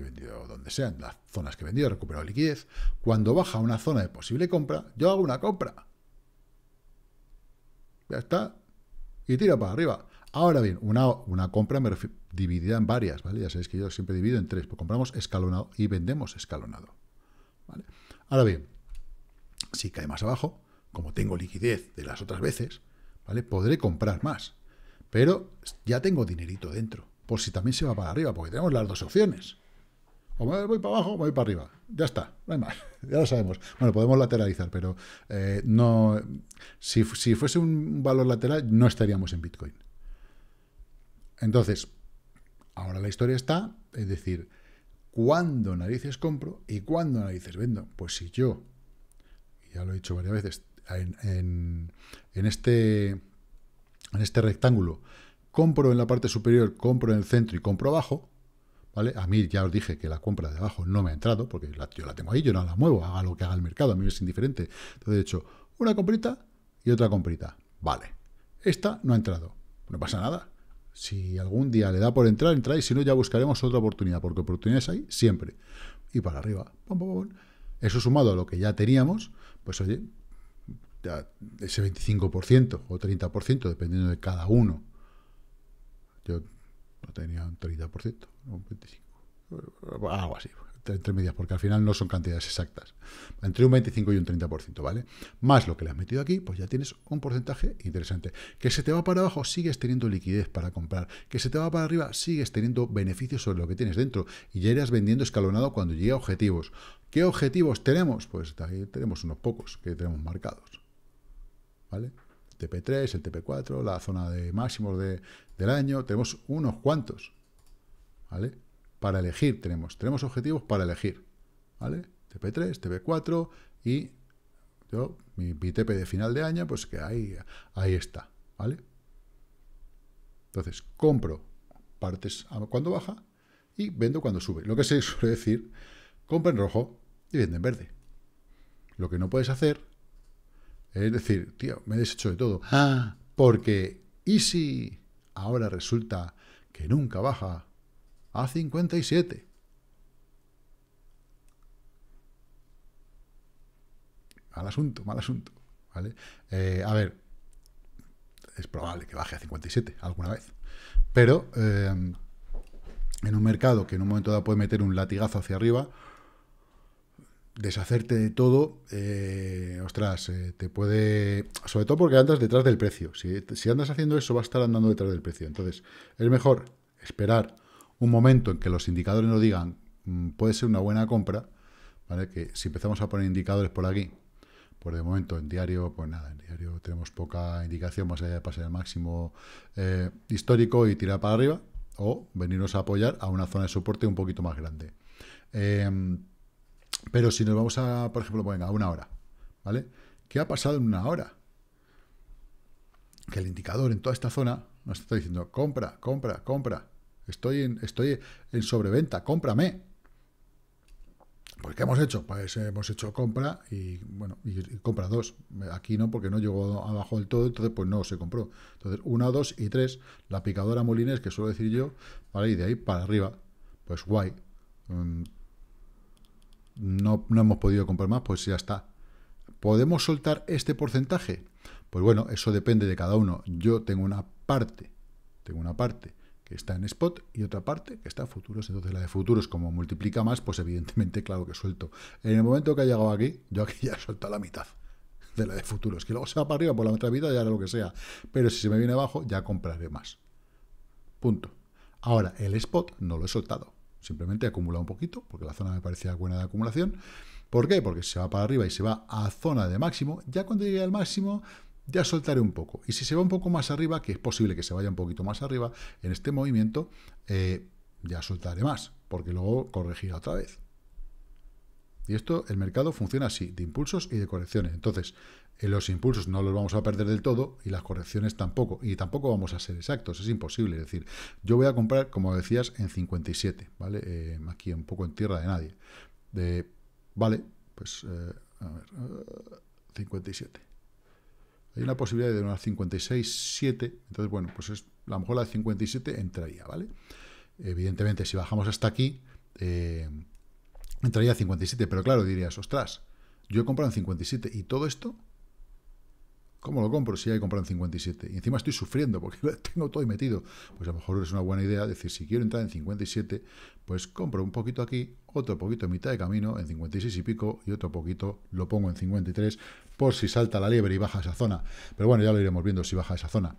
vendido donde sean, las zonas que he vendido, he recuperado liquidez. Cuando baja una zona de posible compra, yo hago una compra. Ya está. Y tira para arriba. Ahora bien, una, compra me dividida en varias, ¿vale? Ya sabéis que yo siempre divido en tres. Pues compramos escalonado y vendemos escalonado. ¿vale? Ahora bien, si cae más abajo, como tengo liquidez de las otras veces, ¿vale? Podré comprar más. Pero ya tengo dinerito dentro. Por si también se va para arriba, porque tenemos las dos opciones. O me voy para abajo me voy para arriba. Ya está, no hay más. Ya lo sabemos. Bueno, podemos lateralizar, pero eh, no. Si, fuese un valor lateral, no estaríamos en Bitcoin. Entonces, ahora la historia está, es decir, ¿cuándo narices compro y cuándo narices vendo? Pues si yo, ya lo he dicho varias veces, en, este, en este rectángulo, compro en la parte superior, compro en el centro y compro abajo, ¿vale? A mí ya os dije que la compra de abajo no me ha entrado, porque yo la tengo ahí, yo no la muevo, haga lo que haga el mercado, a mí es indiferente. Entonces he hecho una comprita y otra comprita. Vale, esta no ha entrado, no pasa nada. Si algún día le da por entrar, entra y si no, ya buscaremos otra oportunidad, porque oportunidades hay siempre. Y para arriba, Eso sumado a lo que ya teníamos, pues oye, ese 25% o 30%, dependiendo de cada uno. Yo no tenía un 30%, un 25%, algo así, entre medias, porque al final no son cantidades exactas, entre un 25 y un 30%, ¿vale? Más lo que le has metido aquí, pues ya tienes un porcentaje interesante. Que se te va para abajo, sigues teniendo liquidez para comprar. Que se te va para arriba, sigues teniendo beneficios sobre lo que tienes dentro y ya irás vendiendo escalonado cuando llegue a objetivos. ¿Qué objetivos tenemos? Pues ahí tenemos unos pocos que tenemos marcados, ¿vale? TP3, el TP4, la zona de máximos del año. Tenemos unos cuantos, ¿vale? Para elegir tenemos, tenemos objetivos para elegir, ¿vale? TP3, TP4 y yo, mi, TP de final de año, pues que ahí, ahí está, ¿vale? Entonces, compro partes cuando baja y vendo cuando sube. Lo que se suele decir, compra en rojo y vende en verde. Lo que no puedes hacer es decir, tío, me he deshecho de todo. Ah. porque, ¿y si ahora resulta que nunca baja a 57? Mal asunto, mal asunto. ¿vale? Eh, a ver, es probable que baje a 57 alguna vez. Pero eh, en un mercado que en un momento dado puede meter un latigazo hacia arriba, deshacerte de todo, eh, ostras, eh, te puede... Sobre todo porque andas detrás del precio. Si, andas haciendo eso, va a estar andando detrás del precio. Entonces, es mejor esperar un momento en que los indicadores nos digan, mm, puede ser una buena compra, ¿vale? Que si empezamos a poner indicadores por aquí, por pues de momento en diario, pues nada, en diario tenemos poca indicación más allá de pasar el máximo eh, histórico y tirar para arriba, o venirnos a apoyar a una zona de soporte un poquito más grande. Em, pero si nos vamos a, por ejemplo, pues venga, a una hora, ¿vale? ¿Qué ha pasado en una hora? Que el indicador en toda esta zona nos está diciendo, compra, compra, compra. Estoy en, estoy en sobreventa, cómprame. Pues, ¿qué hemos hecho? Pues hemos hecho compra y, bueno, y, compra dos. Aquí no, porque no llegó abajo del todo, entonces pues no se compró. Entonces, una, dos y tres, la picadora Molines, que suelo decir yo, ¿vale? Y de ahí para arriba, pues guay. Mm, no, no hemos podido comprar más, pues ya está. ¿Podemos soltar este porcentaje? Pues bueno, eso depende de cada uno. Yo tengo una parte, tengo una parte que está en spot y otra parte que está en futuros. Entonces la de futuros, como multiplica más, pues evidentemente, claro que suelto. En el momento que ha llegado aquí, yo aquí ya he soltado la mitad de la de futuros. Que luego se va para arriba por la otra mitad, ya hará lo que sea. Pero si se me viene abajo, ya compraré más. Punto. Ahora, el spot no lo he soltado. Simplemente acumula un poquito, porque la zona me parecía buena de acumulación. ¿Por qué? Porque si se va para arriba y se va a zona de máximo, ya cuando llegue al máximo, ya soltaré un poco. Y si se va un poco más arriba, que es posible que se vaya un poquito más arriba, en este movimiento, eh, ya soltaré más, porque luego corregirá otra vez. Y esto, el mercado funciona así, de impulsos y de correcciones. Entonces, eh, los impulsos no los vamos a perder del todo y las correcciones tampoco. Y tampoco vamos a ser exactos, es imposible. Es decir, yo voy a comprar, como decías, en 57, ¿vale? Eh, aquí un poco en tierra de nadie. De, vale, pues, eh, a ver, 57. Hay una posibilidad de una 56, 7. Entonces, bueno, pues es, a lo mejor la de 57 entraría, ¿vale? Evidentemente, si bajamos hasta aquí, entraría 57. Pero claro, dirías, ostras, yo he comprado en 57 y todo esto ¿Cómo lo compro si hay que comprado en 57? Y encima estoy sufriendo porque lo tengo todo metido. Pues a lo mejor es una buena idea decir, si quiero entrar en 57, pues compro un poquito aquí, otro poquito en mitad de camino, en 56 y pico, y otro poquito lo pongo en 53, por si salta la liebre y baja esa zona. Pero bueno, ya lo iremos viendo si baja esa zona.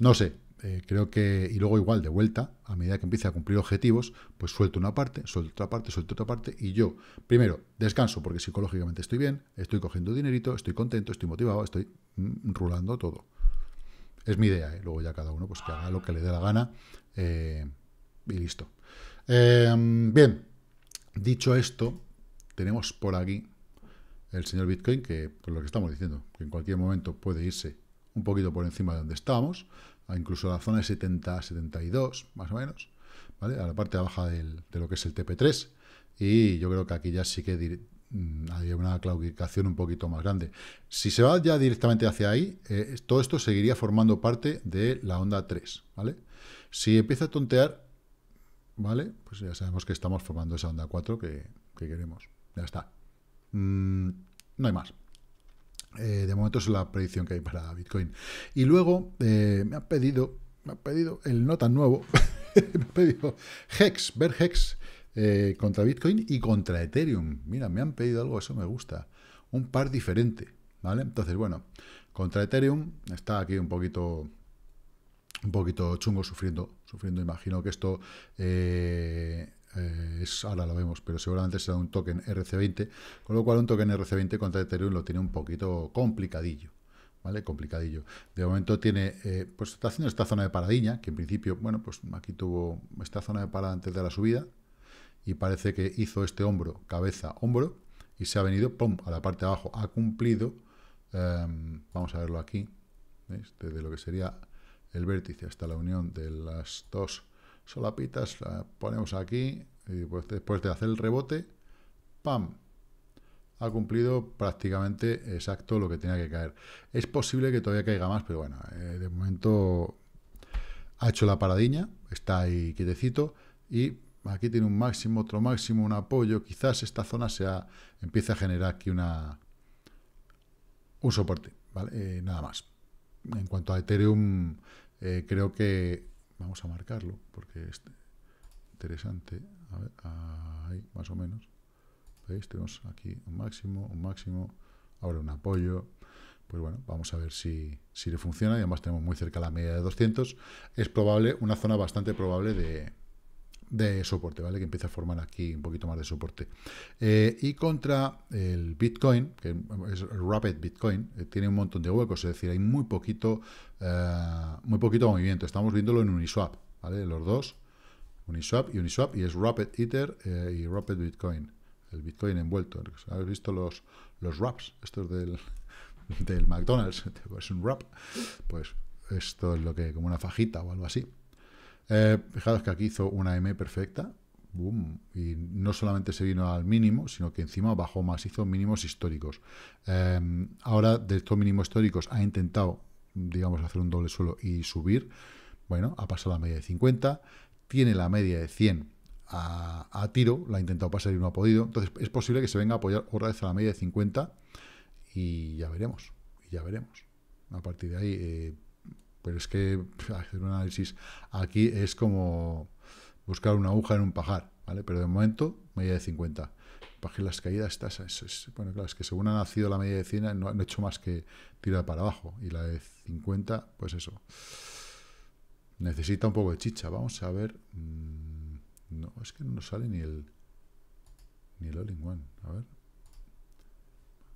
No sé, eh, creo que, y luego igual de vuelta, a medida que empiece a cumplir objetivos, pues suelto una parte, suelto otra parte, suelto otra parte, y yo, primero, descanso porque psicológicamente estoy bien, estoy cogiendo dinerito, estoy contento, estoy motivado, estoy mm, rulando todo. Es mi idea, ¿eh? luego ya cada uno pues que haga lo que le dé la gana eh, y listo. Em, bien, dicho esto, tenemos por aquí el señor Bitcoin, que por lo que estamos diciendo, que en cualquier momento puede irse un poquito por encima de donde estábamos, incluso la zona de 70, 72, más o menos, ¿vale? A la parte baja de lo que es el TP3. Y yo creo que aquí ya sí que mm, hay una claudicación un poquito más grande. Si se va ya directamente hacia ahí, eh, todo esto seguiría formando parte de la onda 3, ¿vale? Si empieza a tontear, ¿vale? Pues ya sabemos que estamos formando esa onda 4 que, queremos. Ya está. Mm, no hay más. Eh, de momento es la predicción que hay para Bitcoin. Y luego eh, me ha pedido, me ha pedido el no tan nuevo, me ha pedido Hex, ver Hex eh, contra Bitcoin y contra Ethereum. Mira, me han pedido algo, eso me gusta. Un par diferente, ¿vale? Entonces, bueno, contra Ethereum está aquí un poquito un poquito chungo sufriendo, sufriendo, imagino que esto eh, ahora lo vemos, pero seguramente será un token RC20, con lo cual un token RC20 contra Ethereum lo tiene un poquito complicadillo. ¿Vale? Complicadillo. De momento tiene, eh, pues está haciendo esta zona de paradilla, que en principio, bueno, pues aquí tuvo esta zona de parada antes de la subida, y parece que hizo este hombro, cabeza, hombro, y se ha venido, pum, a la parte de abajo. Ha cumplido, em, vamos a verlo aquí, desde lo que sería el vértice hasta la unión de las dos solapitas, la ponemos aquí, y pues después de hacer el rebote, ¡pam! Ha cumplido prácticamente exacto lo que tenía que caer. Es posible que todavía caiga más, pero bueno, eh, de momento ha hecho la paradiña, está ahí quietecito, y aquí tiene un máximo, otro máximo, un apoyo, quizás esta zona sea, empieza a generar aquí una un soporte, ¿vale? Eh, nada más. En cuanto a Ethereum, eh, creo que Vamos a marcarlo porque es interesante. A ver, ahí, más o menos. ¿Veis? Tenemos aquí un máximo, un máximo, ahora un apoyo. Pues bueno, vamos a ver si, si le funciona. Y además tenemos muy cerca la media de 200. Es probable, una zona bastante probable de, de soporte, ¿vale? Que empieza a formar aquí un poquito más de soporte. Eh, y contra el Bitcoin, que es Rapid Bitcoin, eh, tiene un montón de huecos, es decir, hay muy poquito, eh, muy poquito movimiento. Estamos viéndolo en Uniswap, ¿vale? Los dos, Uniswap y Uniswap, y es Rapid Ether y Rapid Bitcoin. El Bitcoin envuelto. ¿Habéis visto los, los wraps? Estos del, del McDonald's. Es un wrap. Pues esto es lo que, como una fajita o algo así. Eh, fijaros que aquí hizo una M perfecta, y no solamente se vino al mínimo, sino que encima bajó más, hizo mínimos históricos. Em, ahora, de estos mínimos históricos, ha intentado, digamos, hacer un doble suelo y subir. Bueno, ha pasado la media de 50, tiene la media de 100 a, tiro, la ha intentado pasar y no ha podido. Entonces, es posible que se venga a apoyar otra vez a la media de 50 y ya veremos, y ya veremos. A partir de ahí... Eh, pero es que hacer un análisis aquí es como buscar una aguja en un pajar, ¿vale? Pero de momento, media de 50. Porque las caídas estas, bueno, claro, es que según ha nacido la media de 100, no han hecho más que tirar para abajo. Y la de 50, pues eso. Necesita un poco de chicha. Vamos a ver. Mm, no, es que no nos sale ni el. Ni el all one. A ver.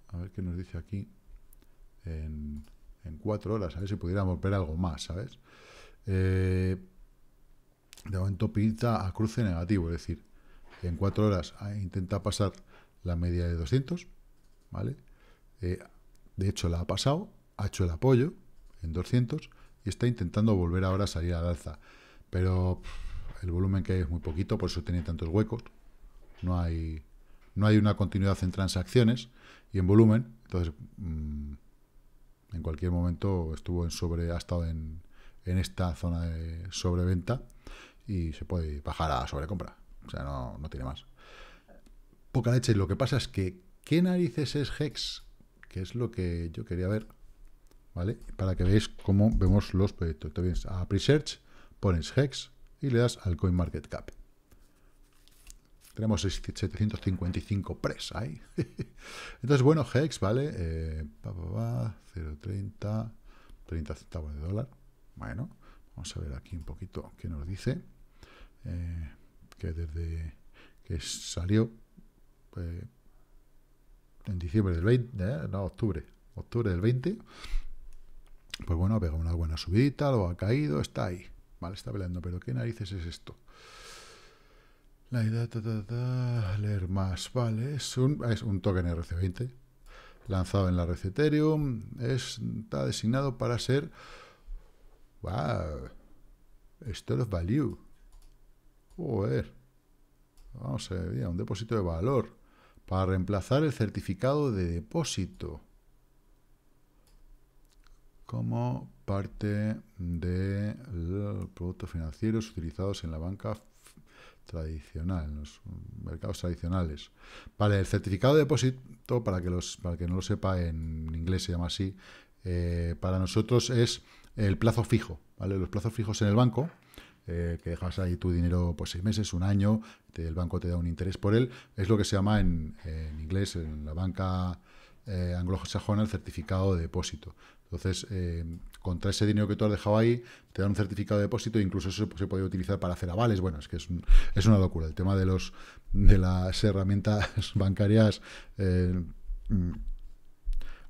A ver qué nos dice aquí. En en cuatro horas, a ver si pudiéramos ver algo más, ¿sabes? Eh, de momento pinta a cruce negativo, es decir, en cuatro horas ah, intenta pasar la media de 200, ¿vale? Eh, de hecho, la ha pasado, ha hecho el apoyo en 200 y está intentando volver ahora a salir al alza. Pero el volumen que hay es muy poquito, por eso tiene tantos huecos. No hay, no hay una continuidad en transacciones y en volumen. Entonces, mm, en cualquier momento estuvo en sobre, ha estado en, en esta zona de sobreventa y se puede bajar a sobrecompra. O sea, no, tiene más. Poca leche. Lo que pasa es que, ¿qué narices es Hex? Que es lo que yo quería ver. ¿Vale? Para que veáis cómo vemos los proyectos. Te vienes a Presearch, pones Hex y le das al CoinMarketCap. Tenemos 755 pres ahí. Entonces, bueno, Hex, ¿vale? 0.30, eh, 30 centavos de dólar. Bueno, vamos a ver aquí un poquito qué nos dice. Eh, que desde que salió eh, en diciembre del 20, no, octubre, octubre del 20, pues bueno, ha pegado una buena subida, lo ha caído, está ahí. Vale, está peleando, pero ¿qué narices es esto? La idea, de leer más, vale, es un, token RC20 lanzado en la red Ethereum, está designado para ser, wow, store of value, joder, vamos a ver, un depósito de valor, para reemplazar el certificado de depósito como parte de los productos financieros utilizados en la banca tradicional, los mercados tradicionales. Vale, el certificado de depósito, para que, los, para que no lo sepa, en inglés se llama así, eh, para nosotros es el plazo fijo, ¿vale? Los plazos fijos en el banco, eh, que dejas ahí tu dinero por pues, seis meses, un año, el banco te da un interés por él, es lo que se llama en, inglés, en la banca anglo eh, anglosajona, el certificado de depósito. Entonces, contra ese dinero que tú has dejado ahí, te dan un certificado de depósito e incluso eso se puede utilizar para hacer avales. Bueno, es que es, una locura. El tema de, los, de las herramientas bancarias... Eh, mm,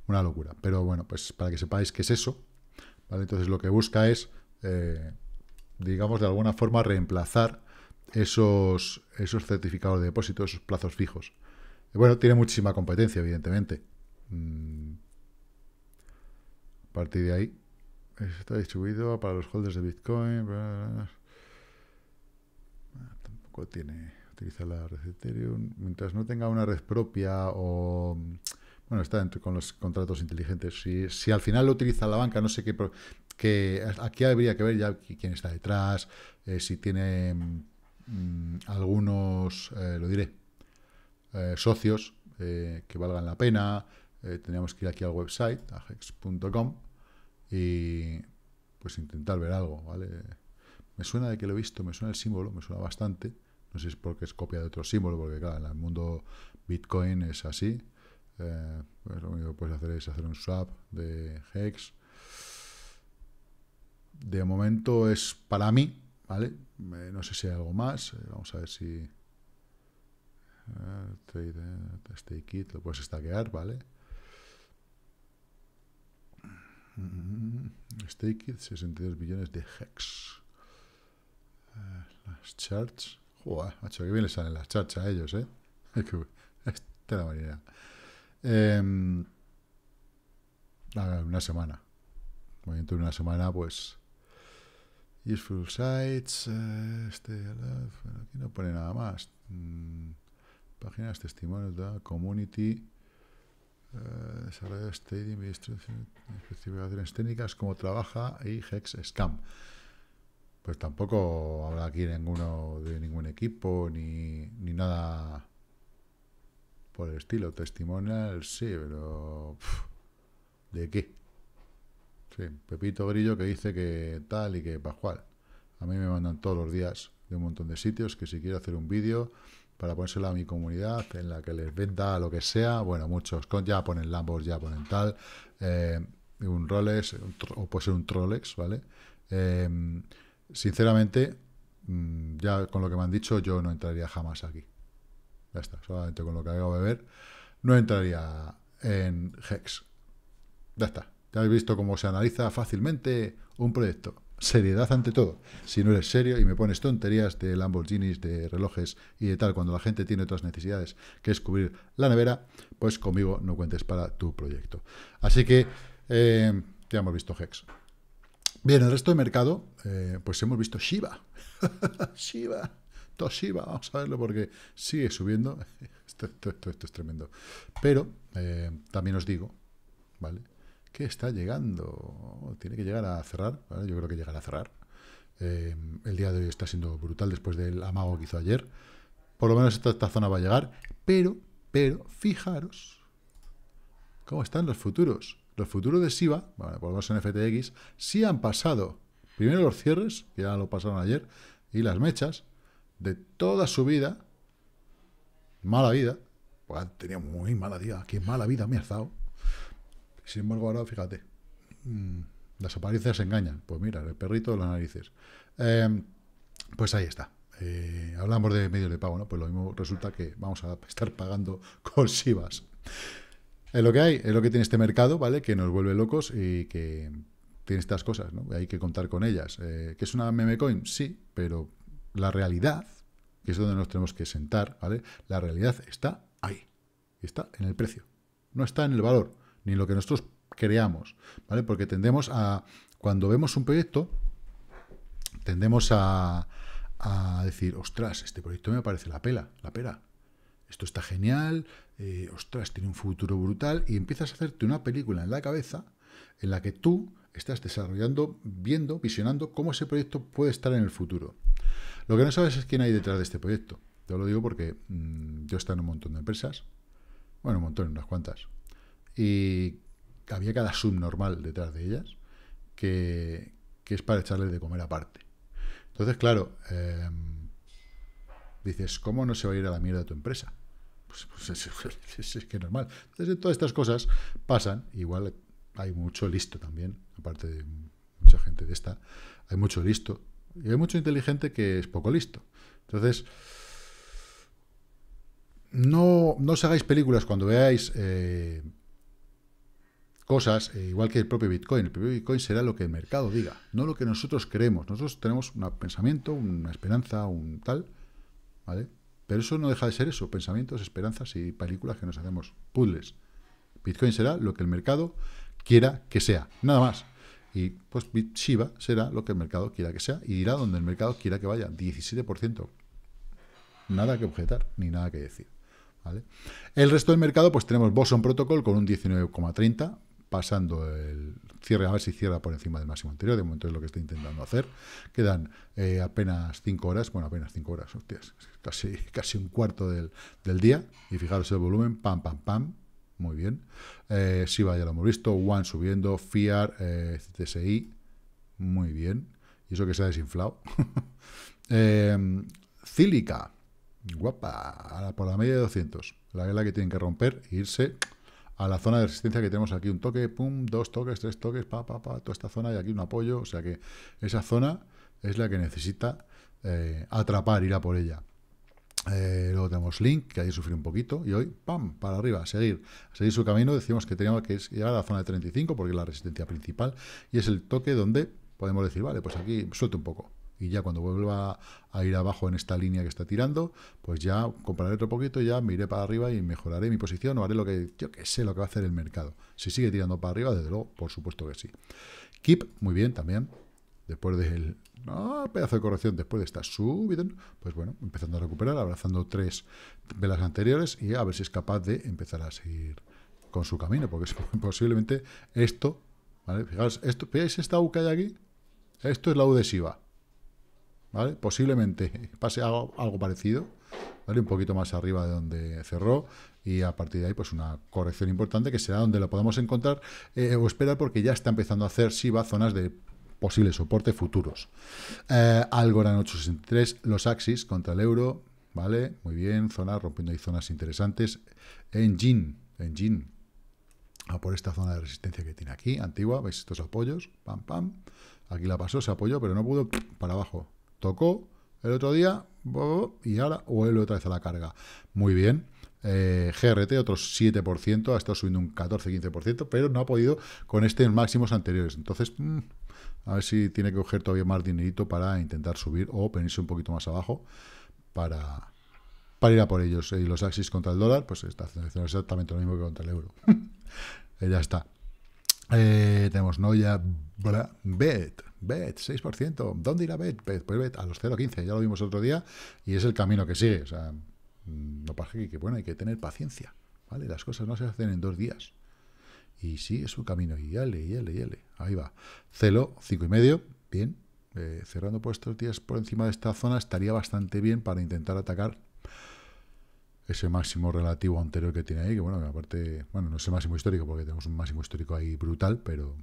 una locura. Pero bueno, pues para que sepáis qué es eso, Entonces lo que busca es, eh, digamos, de alguna forma reemplazar esos, esos certificados de depósito, esos plazos fijos. bueno, tiene muchísima competencia, evidentemente. Mm, a partir de ahí, Está distribuido para los holders de Bitcoin. Tampoco tiene. Utiliza la red Ethereum. Mientras no tenga una red propia o. Bueno, está con los contratos inteligentes. Si, si al final lo utiliza la banca, no sé qué. que aquí habría que ver ya quién está detrás, eh, si tiene mm, algunos, eh, lo diré, eh, socios que valgan la pena. tendríamos que ir aquí al website, hex.com y pues intentar ver algo, ¿vale? Me suena de que lo he visto, me suena el símbolo, me suena bastante. No sé si es porque es copia de otro símbolo, porque claro, en el mundo Bitcoin es así. Eh, pues lo único que puedes hacer es hacer un swap de Hex. De momento es para mí, ¿vale? no sé si hay algo más. Eh, vamos a ver si... Eh, trade, este kit lo puedes stackear, ¿vale? Mm-hmm. Staked, 62 billones de hex. Eh, las charts. Joder, macho, que bien les salen las charts a ellos, ¿eh? Esta es manera. Em, una semana. Movimiento de una semana, pues. Useful sites. Eh, este, aquí no pone nada más. Mm, páginas, testimonios, de community. Eh, desarrollo Stadium de especificaciones técnicas, cómo trabaja y Hex Scam. Pues tampoco habrá aquí ninguno de ningún equipo ni, nada por el estilo. Testimonial, sí, pero. ¿De qué? Sí, Pepito Grillo que dice que tal y que pascual. A mí me mandan todos los días de un montón de sitios que si quiero hacer un vídeo para ponérsela a mi comunidad en la que les venda lo que sea. Bueno, muchos con, ya ponen Lambos, ya ponen tal. Eh, un Rolex, o puede ser un Trolex, ¿vale? Eh, sinceramente, mm, ya con lo que me han dicho, yo no entraría jamás aquí. Ya está, solamente con lo que acabo de ver, no entraría en Hex. Ya está. Ya habéis visto cómo se analiza fácilmente un proyecto seriedad ante todo. Si no eres serio y me pones tonterías de Lamborghinis, de relojes y de tal, cuando la gente tiene otras necesidades que es cubrir la nevera, pues conmigo no cuentes para tu proyecto. Así que eh, te ya hemos visto Hex. Bien, el resto de mercado, eh, pues hemos visto Shiba. Shiba. Toshiba, vamos a verlo porque sigue subiendo. Esto, es tremendo. Pero eh, también os digo, ¿vale? que está llegando, tiene que llegar a cerrar, yo creo que llegará a cerrar. Eh, el día de hoy está siendo brutal después del amago que hizo ayer. Por lo menos esta, zona va a llegar, pero, pero, fijaros cómo están los futuros. Los futuros de SIVA, bueno, por en FTX, sí han pasado. Primero los cierres, que ya lo pasaron ayer, y las mechas de toda su vida. Mala vida. Pues, tenía muy mala vida. Qué mala vida me ha dado. Sin embargo, ahora, fíjate, mm, las apariencias engañan. Pues mira, el perrito de las narices. Em, pues ahí está. Eh, hablamos de medios de pago, ¿no? Pues lo mismo resulta que vamos a estar pagando con Es lo que hay, es lo que tiene este mercado, ¿vale? Que nos vuelve locos y que tiene estas cosas, ¿no? Hay que contar con ellas. Eh, ¿Que es una meme coin? Sí, pero la realidad, que es donde nos tenemos que sentar, ¿vale? La realidad está ahí, está en el precio, no está en el valor ni lo que nosotros creamos, ¿vale? Porque tendemos a, cuando vemos un proyecto, tendemos a, a decir, ostras, este proyecto me parece la pela, la pera, esto está genial, eh, ostras, tiene un futuro brutal, y empiezas a hacerte una película en la cabeza en la que tú estás desarrollando, viendo, visionando cómo ese proyecto puede estar en el futuro. Lo que no sabes es quién hay detrás de este proyecto. Yo lo digo porque mm, yo he en un montón de empresas, bueno, un montón, unas cuantas, y había cada subnormal detrás de ellas, que, es para echarles de comer aparte. Entonces, claro, em, dices, ¿cómo no se va a ir a la mierda tu empresa? Pues, pues es, que es normal. Entonces, todas estas cosas pasan, igual hay mucho listo también, aparte de mucha gente de esta, hay mucho listo, y hay mucho inteligente que es poco listo. Entonces, no, os hagáis películas cuando veáis... Eh, cosas, eh, igual que el propio Bitcoin. El propio Bitcoin será lo que el mercado diga, no lo que nosotros creemos. Nosotros tenemos un pensamiento, una esperanza, un tal, ¿vale? Pero eso no deja de ser eso, pensamientos, esperanzas y películas que nos hacemos, puzzles. Bitcoin será lo que el mercado quiera que sea, nada más. Y pues Shiba será lo que el mercado quiera que sea y irá donde el mercado quiera que vaya, 17%. Nada que objetar, ni nada que decir. ¿Vale? El resto del mercado, pues tenemos Boson Protocol con un 19,30, pasando el cierre, a ver si cierra por encima del máximo anterior, de momento es lo que está intentando hacer. Quedan eh, apenas 5 horas, bueno, apenas 5 horas, hostias, casi, casi un cuarto del, día, y fijaros el volumen, pam, pam, pam, muy bien. Eh, Shiba ya lo hemos visto, One subiendo, FIAR, eh, CTSI, muy bien, y eso que se ha desinflado. Em, Cílica, guapa, por la media de 200, la vela que tienen que romper e irse a la zona de resistencia que tenemos aquí. Un toque, pum, dos toques, tres toques, pa, pa, pa, toda esta zona y aquí un apoyo. O sea que esa zona es la que necesita eh, atrapar, ir a por ella. Eh, luego tenemos Link, que ahí sufrió un poquito, y hoy, ¡pam!, para arriba, seguir, seguir su camino. Decimos que teníamos que llegar a la zona de 35, porque es la resistencia principal, y es el toque donde podemos decir, vale, pues aquí suelte un poco. Y ya cuando vuelva a ir abajo en esta línea que está tirando, pues ya compraré otro poquito, ya me iré para arriba y mejoraré mi posición o haré lo que yo que sé lo que va a hacer el mercado. Si sigue tirando para arriba, desde luego, por supuesto que sí. Keep, muy bien también. Después del no, pedazo de corrección, después de esta subida, pues bueno, empezando a recuperar, abrazando tres velas anteriores y a ver si es capaz de empezar a seguir con su camino, porque posiblemente esto, ¿vale? esto, ¿veis esta U que hay aquí? Esto es la U de Posiblemente pase algo, parecido, ¿vale? Un poquito más arriba de donde cerró y a partir de ahí pues una corrección importante que será donde lo podamos encontrar eh, o esperar porque ya está empezando a hacer si va zonas de posible soporte futuros. Eh, Algorand 863, los Axis contra el euro, ¿vale? Muy bien, zona, rompiendo ahí zonas interesantes. Engine, a por esta zona de resistencia que tiene aquí, antigua, veis estos apoyos, pam, pam. Aquí la pasó, se apoyó, pero no pudo, para abajo, tocó el otro día y ahora vuelve otra vez a la carga. Muy bien. Eh, GRT otro 7%, ha estado subiendo un 14-15%, pero no ha podido con este en máximos anteriores. Entonces, mm, a ver si tiene que coger todavía más dinerito para intentar subir o venirse un poquito más abajo para, para ir a por ellos. Y los Axis contra el dólar, pues está haciendo exactamente lo mismo que contra el euro. Eh, ya está. Eh, tenemos Noya Bra BET, 6%. ¿Dónde irá BET? Pues, pues BET a los 0,15, ya lo vimos otro día, y es el camino que sigue. O sea, mm, no pasa que, bueno, hay que tener paciencia, ¿vale? Las cosas no se hacen en dos días. Y sí, es un camino, y l y l y le. Ahí va. Celo, 5,5, bien. Eh, cerrando por estos días por encima de esta zona estaría bastante bien para intentar atacar ese máximo relativo anterior que tiene ahí, que bueno, aparte, bueno, no es el máximo histórico porque tenemos un máximo histórico ahí brutal, pero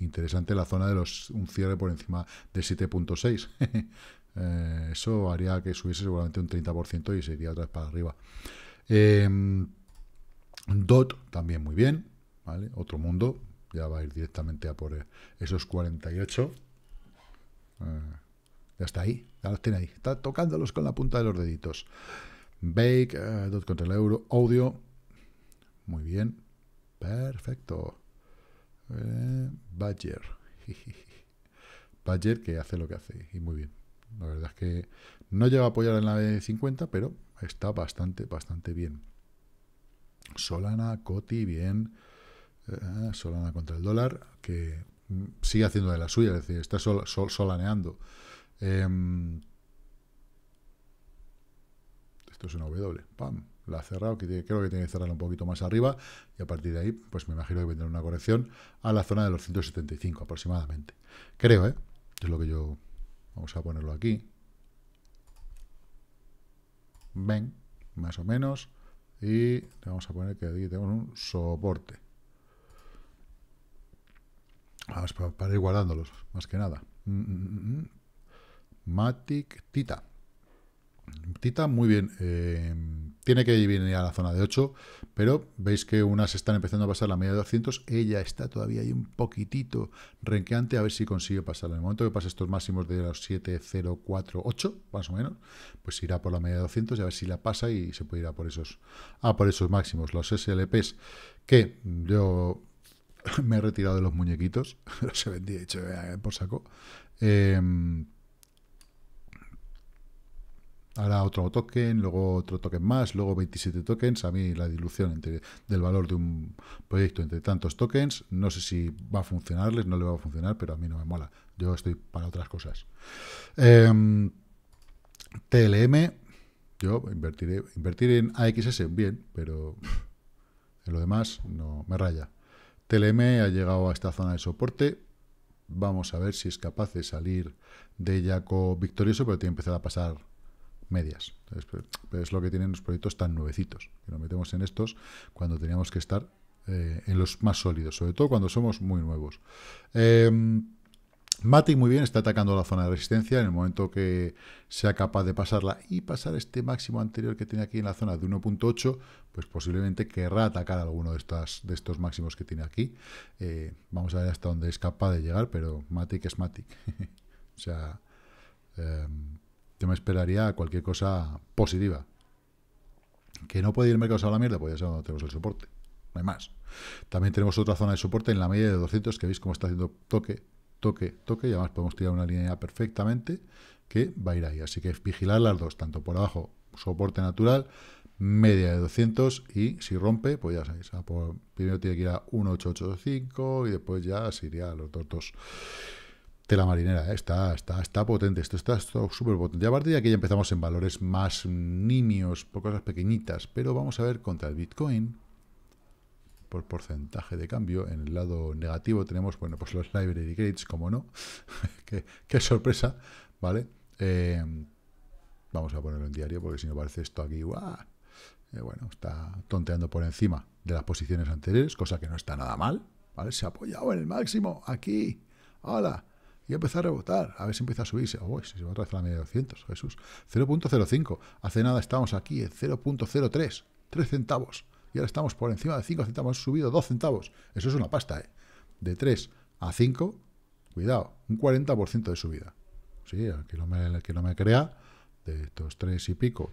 interesante la zona de los un cierre por encima de 7.6. Eh, eso haría que subiese seguramente un 30% y se iría otra vez para arriba. Em, DOT también muy bien, Otro mundo, ya va a ir directamente a por eh, esos 48. Eh, ya está ahí, ya los tiene ahí. Está tocándolos con la punta de los deditos. Bake, DOT contra el euro, audio. Muy bien, perfecto. Eh, Badger Badger que hace lo que hace y muy bien. La verdad es que no lleva a apoyar en la B50, e pero está bastante, bastante bien. Solana, Coti, bien. Eh, Solana contra el dólar, que mm, sigue haciendo de la suya, es decir, está sol, solaneando. Em, esto es una W, ¡pam! la ha cerrado, creo que tiene que cerrarla un poquito más arriba, y a partir de ahí, pues me imagino que vendrá una corrección a la zona de los 175 aproximadamente. Creo, ¿eh? Es lo que yo... Vamos a ponerlo aquí. Ven, más o menos. Y vamos a poner que aquí tenemos un soporte. Vamos para, ir guardándolos, más que nada. Mm, mm, mm, Matic Tita. Tita, muy bien. Eh, tiene que venir a la zona de 8, pero veis que unas están empezando a pasar la media de 200. Ella está todavía ahí un poquitito renqueante, a ver si consigue pasarla. En el momento que pase estos máximos de los 8, más o menos, pues irá por la media de 200 y a ver si la pasa y se puede ir a por esos, a por esos máximos. Los SLPs que yo me he retirado de los muñequitos, los he vendido, he hecho eh, por saco. Em, Ahora otro token, luego otro token más, luego 27 tokens. A mí la dilución del valor de un proyecto entre tantos tokens, no sé si va a funcionarles, no le va a funcionar, pero a mí no me mola. Yo estoy para otras cosas. TLM, em, yo invertiré, invertir en AXS, bien, pero en lo demás no me raya. TLM ha llegado a esta zona de soporte, vamos a ver si es capaz de salir de ella victorioso, pero tiene que empezar a pasar medias. pero es lo que tienen los proyectos tan nuevecitos, que nos metemos en estos cuando teníamos que estar eh, en los más sólidos, sobre todo cuando somos muy nuevos. Em, Matic muy bien, está atacando la zona de resistencia en el momento que sea capaz de pasarla y pasar este máximo anterior que tiene aquí en la zona de 1.8, pues posiblemente querrá atacar alguno de, de estos máximos que tiene aquí. Eh, vamos a ver hasta dónde es capaz de llegar, pero Matic es Matic. o sea, em, me esperaría cualquier cosa positiva. Que no puede ir el mercado a la mierda, pues ya no tenemos el soporte. No hay más. También tenemos otra zona de soporte en la media de 200, que veis cómo está haciendo toque, toque, toque, y además podemos tirar una línea perfectamente que va a ir ahí. Así que vigilar las dos, tanto por abajo, soporte natural, media de 200 y si rompe, pues ya sabéis, ah, por, pues primero tiene que ir a 1.885 y después ya se iría los tortos dos tela marinera, eh, está, está, está potente, esto está súper potente. Y aparte de aquí empezamos en valores más niños por cosas pequeñitas, pero vamos a ver contra el Bitcoin, por porcentaje de cambio, en el lado negativo tenemos, bueno, pues los library grades como no, qué, sorpresa, ¿vale? Eh, vamos a ponerlo en diario, porque si no parece esto aquí, ¡guau! Eh, bueno, está tonteando por encima de las posiciones anteriores, cosa que no está nada mal, ¿vale? Se ha apoyado en el máximo, aquí, ¡hola! y empezar a rebotar, a ver si empieza a subirse. Uy, si se va a la media de 200, Jesús. 0.05, hace nada estábamos aquí en 0.03, 3 centavos, y ahora estamos por encima de 5 centavos, hemos subido 2 centavos. Eso es una pasta, ¿eh? De 3 a 5, cuidado, un 40% de subida. Sí, el que, no me, crea, de estos 3 y pico,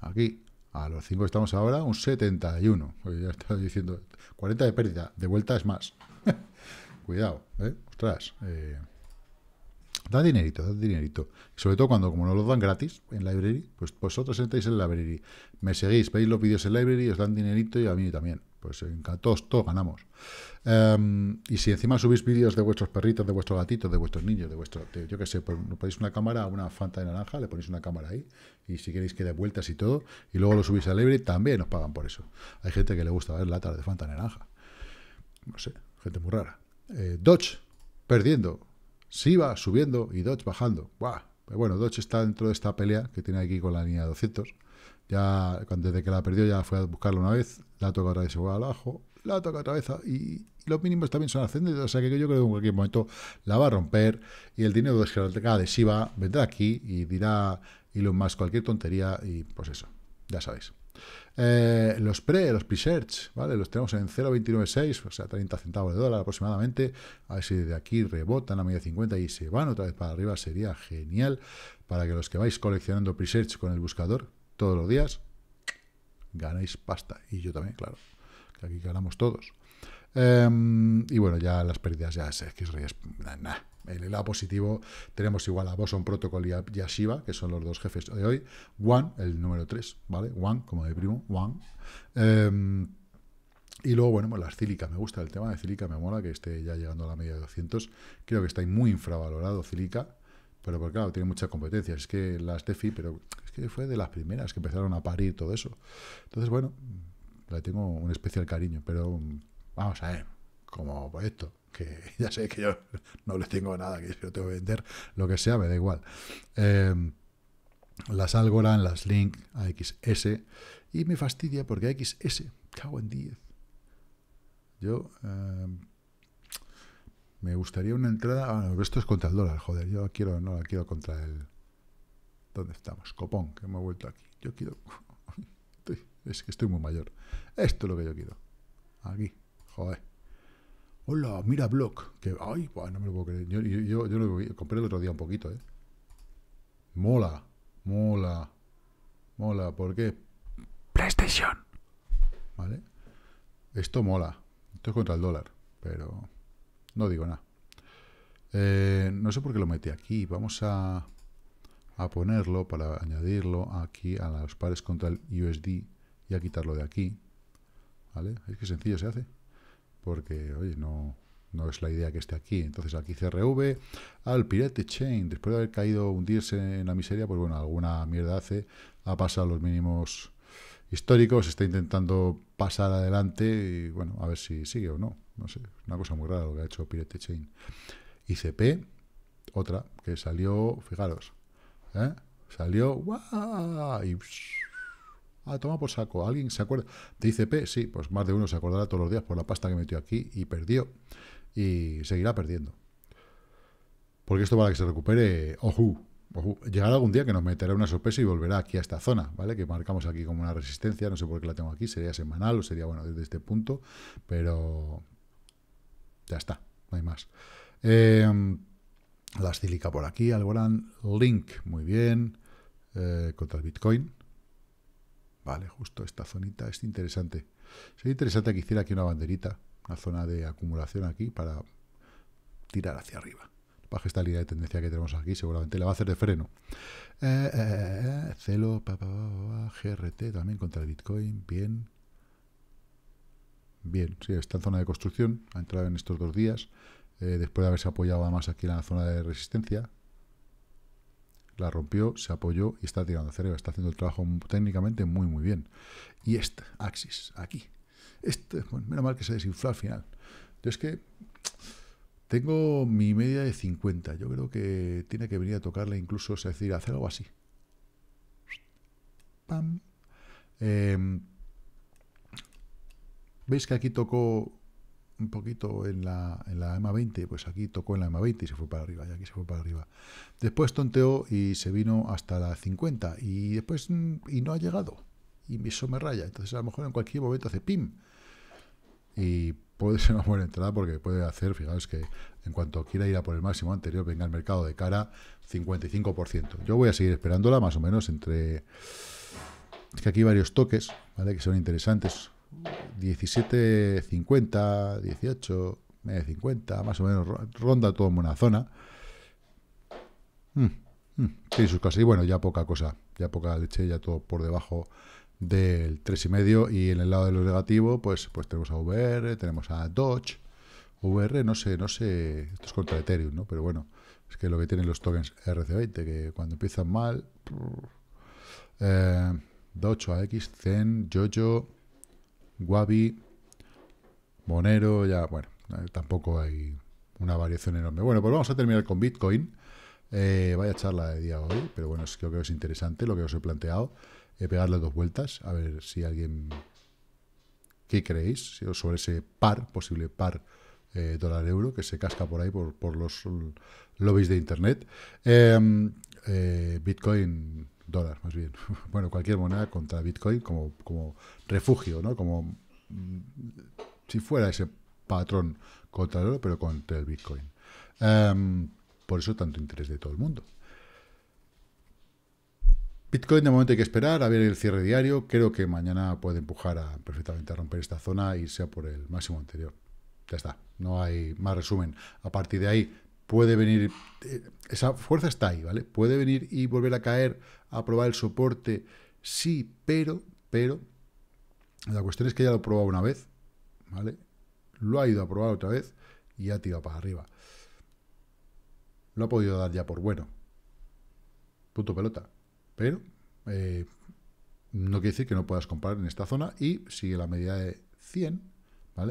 aquí a los 5 estamos ahora, un 71. Oye, pues ya estaba diciendo, 40 de pérdida, de vuelta es más. Cuidado, ¿eh? Ostras, eh, Da dinerito, da dinerito. Sobre todo cuando, como no lo dan gratis en Library, pues vosotros entráis en Library. Me seguís, veis los vídeos en Library, os dan dinerito y a mí también. Pues todos, todos ganamos. Em, y si encima subís vídeos de vuestros perritos, de vuestros gatitos, de vuestros niños, de vuestro, yo qué sé, pues, ponéis una cámara, una fanta de naranja, le ponéis una cámara ahí, y si queréis que dé vueltas y todo, y luego lo subís a Library, también os pagan por eso. Hay gente que le gusta ver latas de fanta de naranja. No sé, gente muy rara. Eh, Dodge, perdiendo va subiendo y Dodge bajando. Pues bueno, Dodge está dentro de esta pelea que tiene aquí con la línea 200. Ya, desde que la perdió, ya fue a buscarla una vez. La toca otra vez, se va abajo. La toca otra vez y los mínimos también son ascendentes. O sea que yo creo que en cualquier momento la va a romper y el dinero de de Siva vendrá aquí y dirá y lo más cualquier tontería y pues eso, ya sabéis. Eh, los pre, los pre-search, ¿vale? Los tenemos en 0.296, o sea, 30 centavos de dólar aproximadamente. A ver si de aquí rebotan a media 50 y se van otra vez para arriba. Sería genial para que los que vais coleccionando pre-search con el buscador todos los días, ganéis pasta. Y yo también, claro, que aquí ganamos todos. Em, y bueno, ya las pérdidas ya sé que es, en el A positivo tenemos igual a Boson Protocol y a, que son los dos jefes de hoy. One, el número 3, ¿vale? One, como de primo, One. Em, y luego, bueno, pues las Cílica, me gusta el tema de Cílica, me mola que esté ya llegando a la media de 200. Creo que está muy infravalorado Cílica, pero porque, claro, tiene muchas competencia. Es que las DeFi, pero es que fue de las primeras que empezaron a parir todo eso. Entonces, bueno, le tengo un especial cariño, pero vamos a ver como esto que ya sé que yo no le tengo nada, que yo tengo que vender lo que sea, me da igual. Em, las Algorand, las Link, AXS, y me fastidia porque AXS, cago en 10. Yo em, me gustaría una entrada, ah, bueno, esto es contra el dólar, joder, yo quiero, no la quiero contra el... ¿Dónde estamos? Copón, que me he vuelto aquí. Yo quiero... es que estoy muy mayor. Esto es lo que yo quiero. Aquí, joder. Hola, mira Block. Que, ay, no me lo puedo creer. Yo, yo, lo compré el otro día un poquito, ¿eh? Mola, mola, mola. ¿Por qué? PlayStation. ¿Vale? Esto mola. Esto es contra el dólar, pero no digo nada. Eh, no sé por qué lo metí aquí. Vamos a, a ponerlo para añadirlo aquí a los pares contra el USD y a quitarlo de aquí. ¿Vale? Es que sencillo se hace porque, oye, no, no es la idea que esté aquí. Entonces aquí CRV, al Pirate Chain, después de haber caído, hundirse en la miseria, pues bueno, alguna mierda hace, ha pasado los mínimos históricos, está intentando pasar adelante y bueno, a ver si sigue o no. No sé, es una cosa muy rara lo que ha hecho Pirate Chain. ICP, otra, que salió, fijaros, ¿eh? salió ¡guau! y Ah, toma por saco. ¿Alguien se acuerda? ¿De ICP? Sí, pues más de uno se acordará todos los días por la pasta que metió aquí y perdió. Y seguirá perdiendo. Porque esto para que se recupere, ojo, Llegará algún día que nos meterá una sorpresa y volverá aquí a esta zona, ¿vale? Que marcamos aquí como una resistencia, no sé por qué la tengo aquí, sería semanal o sería, bueno, desde este punto, pero ya está, no hay más. Eh, la por aquí, Algorand, Link, muy bien, eh, contra el Bitcoin, Vale, justo esta zonita es interesante. Sería interesante que hiciera aquí una banderita, una zona de acumulación aquí para tirar hacia arriba. Baja esta línea de tendencia que tenemos aquí, seguramente le va a hacer de freno. celo, GRT también contra el Bitcoin, bien. Bien, sí, está en zona de construcción, ha entrado en estos dos días, eh, después de haberse apoyado más aquí en la zona de resistencia, la rompió, se apoyó y está tirando cerebro. Está haciendo el trabajo técnicamente muy, muy bien. Y este axis, aquí. Este, bueno, menos mal que se desinfla al final. Yo es que tengo mi media de 50. Yo creo que tiene que venir a tocarle incluso, es decir, hacer algo así. Pam. Em, Veis que aquí tocó un poquito en la, en la EMA20, pues aquí tocó en la EMA20 y se fue para arriba, y aquí se fue para arriba. Después tonteó y se vino hasta la 50 y después mm, y no ha llegado. Y eso me raya. Entonces a lo mejor en cualquier momento hace pim. Y puede ser una buena entrada porque puede hacer, fijaos que en cuanto quiera ir a por el máximo anterior, venga el mercado de cara 55%. Yo voy a seguir esperándola más o menos entre... Es que aquí hay varios toques, ¿vale? Que son interesantes. 17,50, 18, 50, más o menos, ronda todo en una zona. Mm, mm, y casi, bueno, ya poca cosa, ya poca leche, ya todo por debajo del 3,5 y en el lado de lo negativo, pues, pues tenemos a VR, tenemos a Dodge, VR, no sé, no sé, esto es contra Ethereum, ¿no? Pero bueno, es que lo que tienen los tokens RC20, que cuando empiezan mal, eh, Dodge, AX, Zen, Jojo, Wabi, Monero, ya, bueno, eh, tampoco hay una variación enorme. Bueno, pues vamos a terminar con Bitcoin. Eh, vaya charla de día hoy, pero bueno, creo que es interesante lo que os he planteado. He eh, pegado dos vueltas, a ver si alguien... ¿Qué creéis sobre ese par, posible par dólar-euro que se casca por ahí por, por los lobbies de Internet? Em, Bitcoin dólar más bien, bueno, cualquier moneda contra Bitcoin como, como refugio, ¿no? Como mm, si fuera ese patrón contra el oro, pero contra el Bitcoin. Em, por eso tanto interés de todo el mundo. Bitcoin de momento hay que esperar a ver el cierre diario. Creo que mañana puede empujar a, perfectamente a romper esta zona y e sea por el máximo anterior. Ya está, no hay más resumen. A partir de ahí, puede venir, eh, esa fuerza está ahí, ¿vale? Puede venir y volver a caer, a probar el soporte, sí, pero, pero, la cuestión es que ya lo ha probado una vez, ¿vale? Lo ha ido a probar otra vez y ha tirado para arriba. Lo ha podido dar ya por bueno. Puto pelota. Pero eh, no quiere decir que no puedas comprar en esta zona y sigue la medida de 100,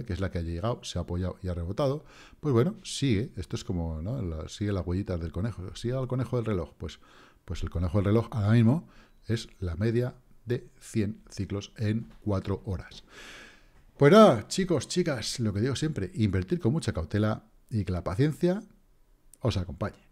que es la que ha llegado, se ha apoyado y ha rebotado. Pues bueno, sigue, esto es como, ¿no? sigue las huellitas del conejo, sigue al conejo del reloj. Pues, pues el conejo del reloj ahora mismo es la media de 100 ciclos en 4 horas. Pues nada, chicos, chicas, lo que digo siempre, invertir con mucha cautela y que la paciencia os acompañe.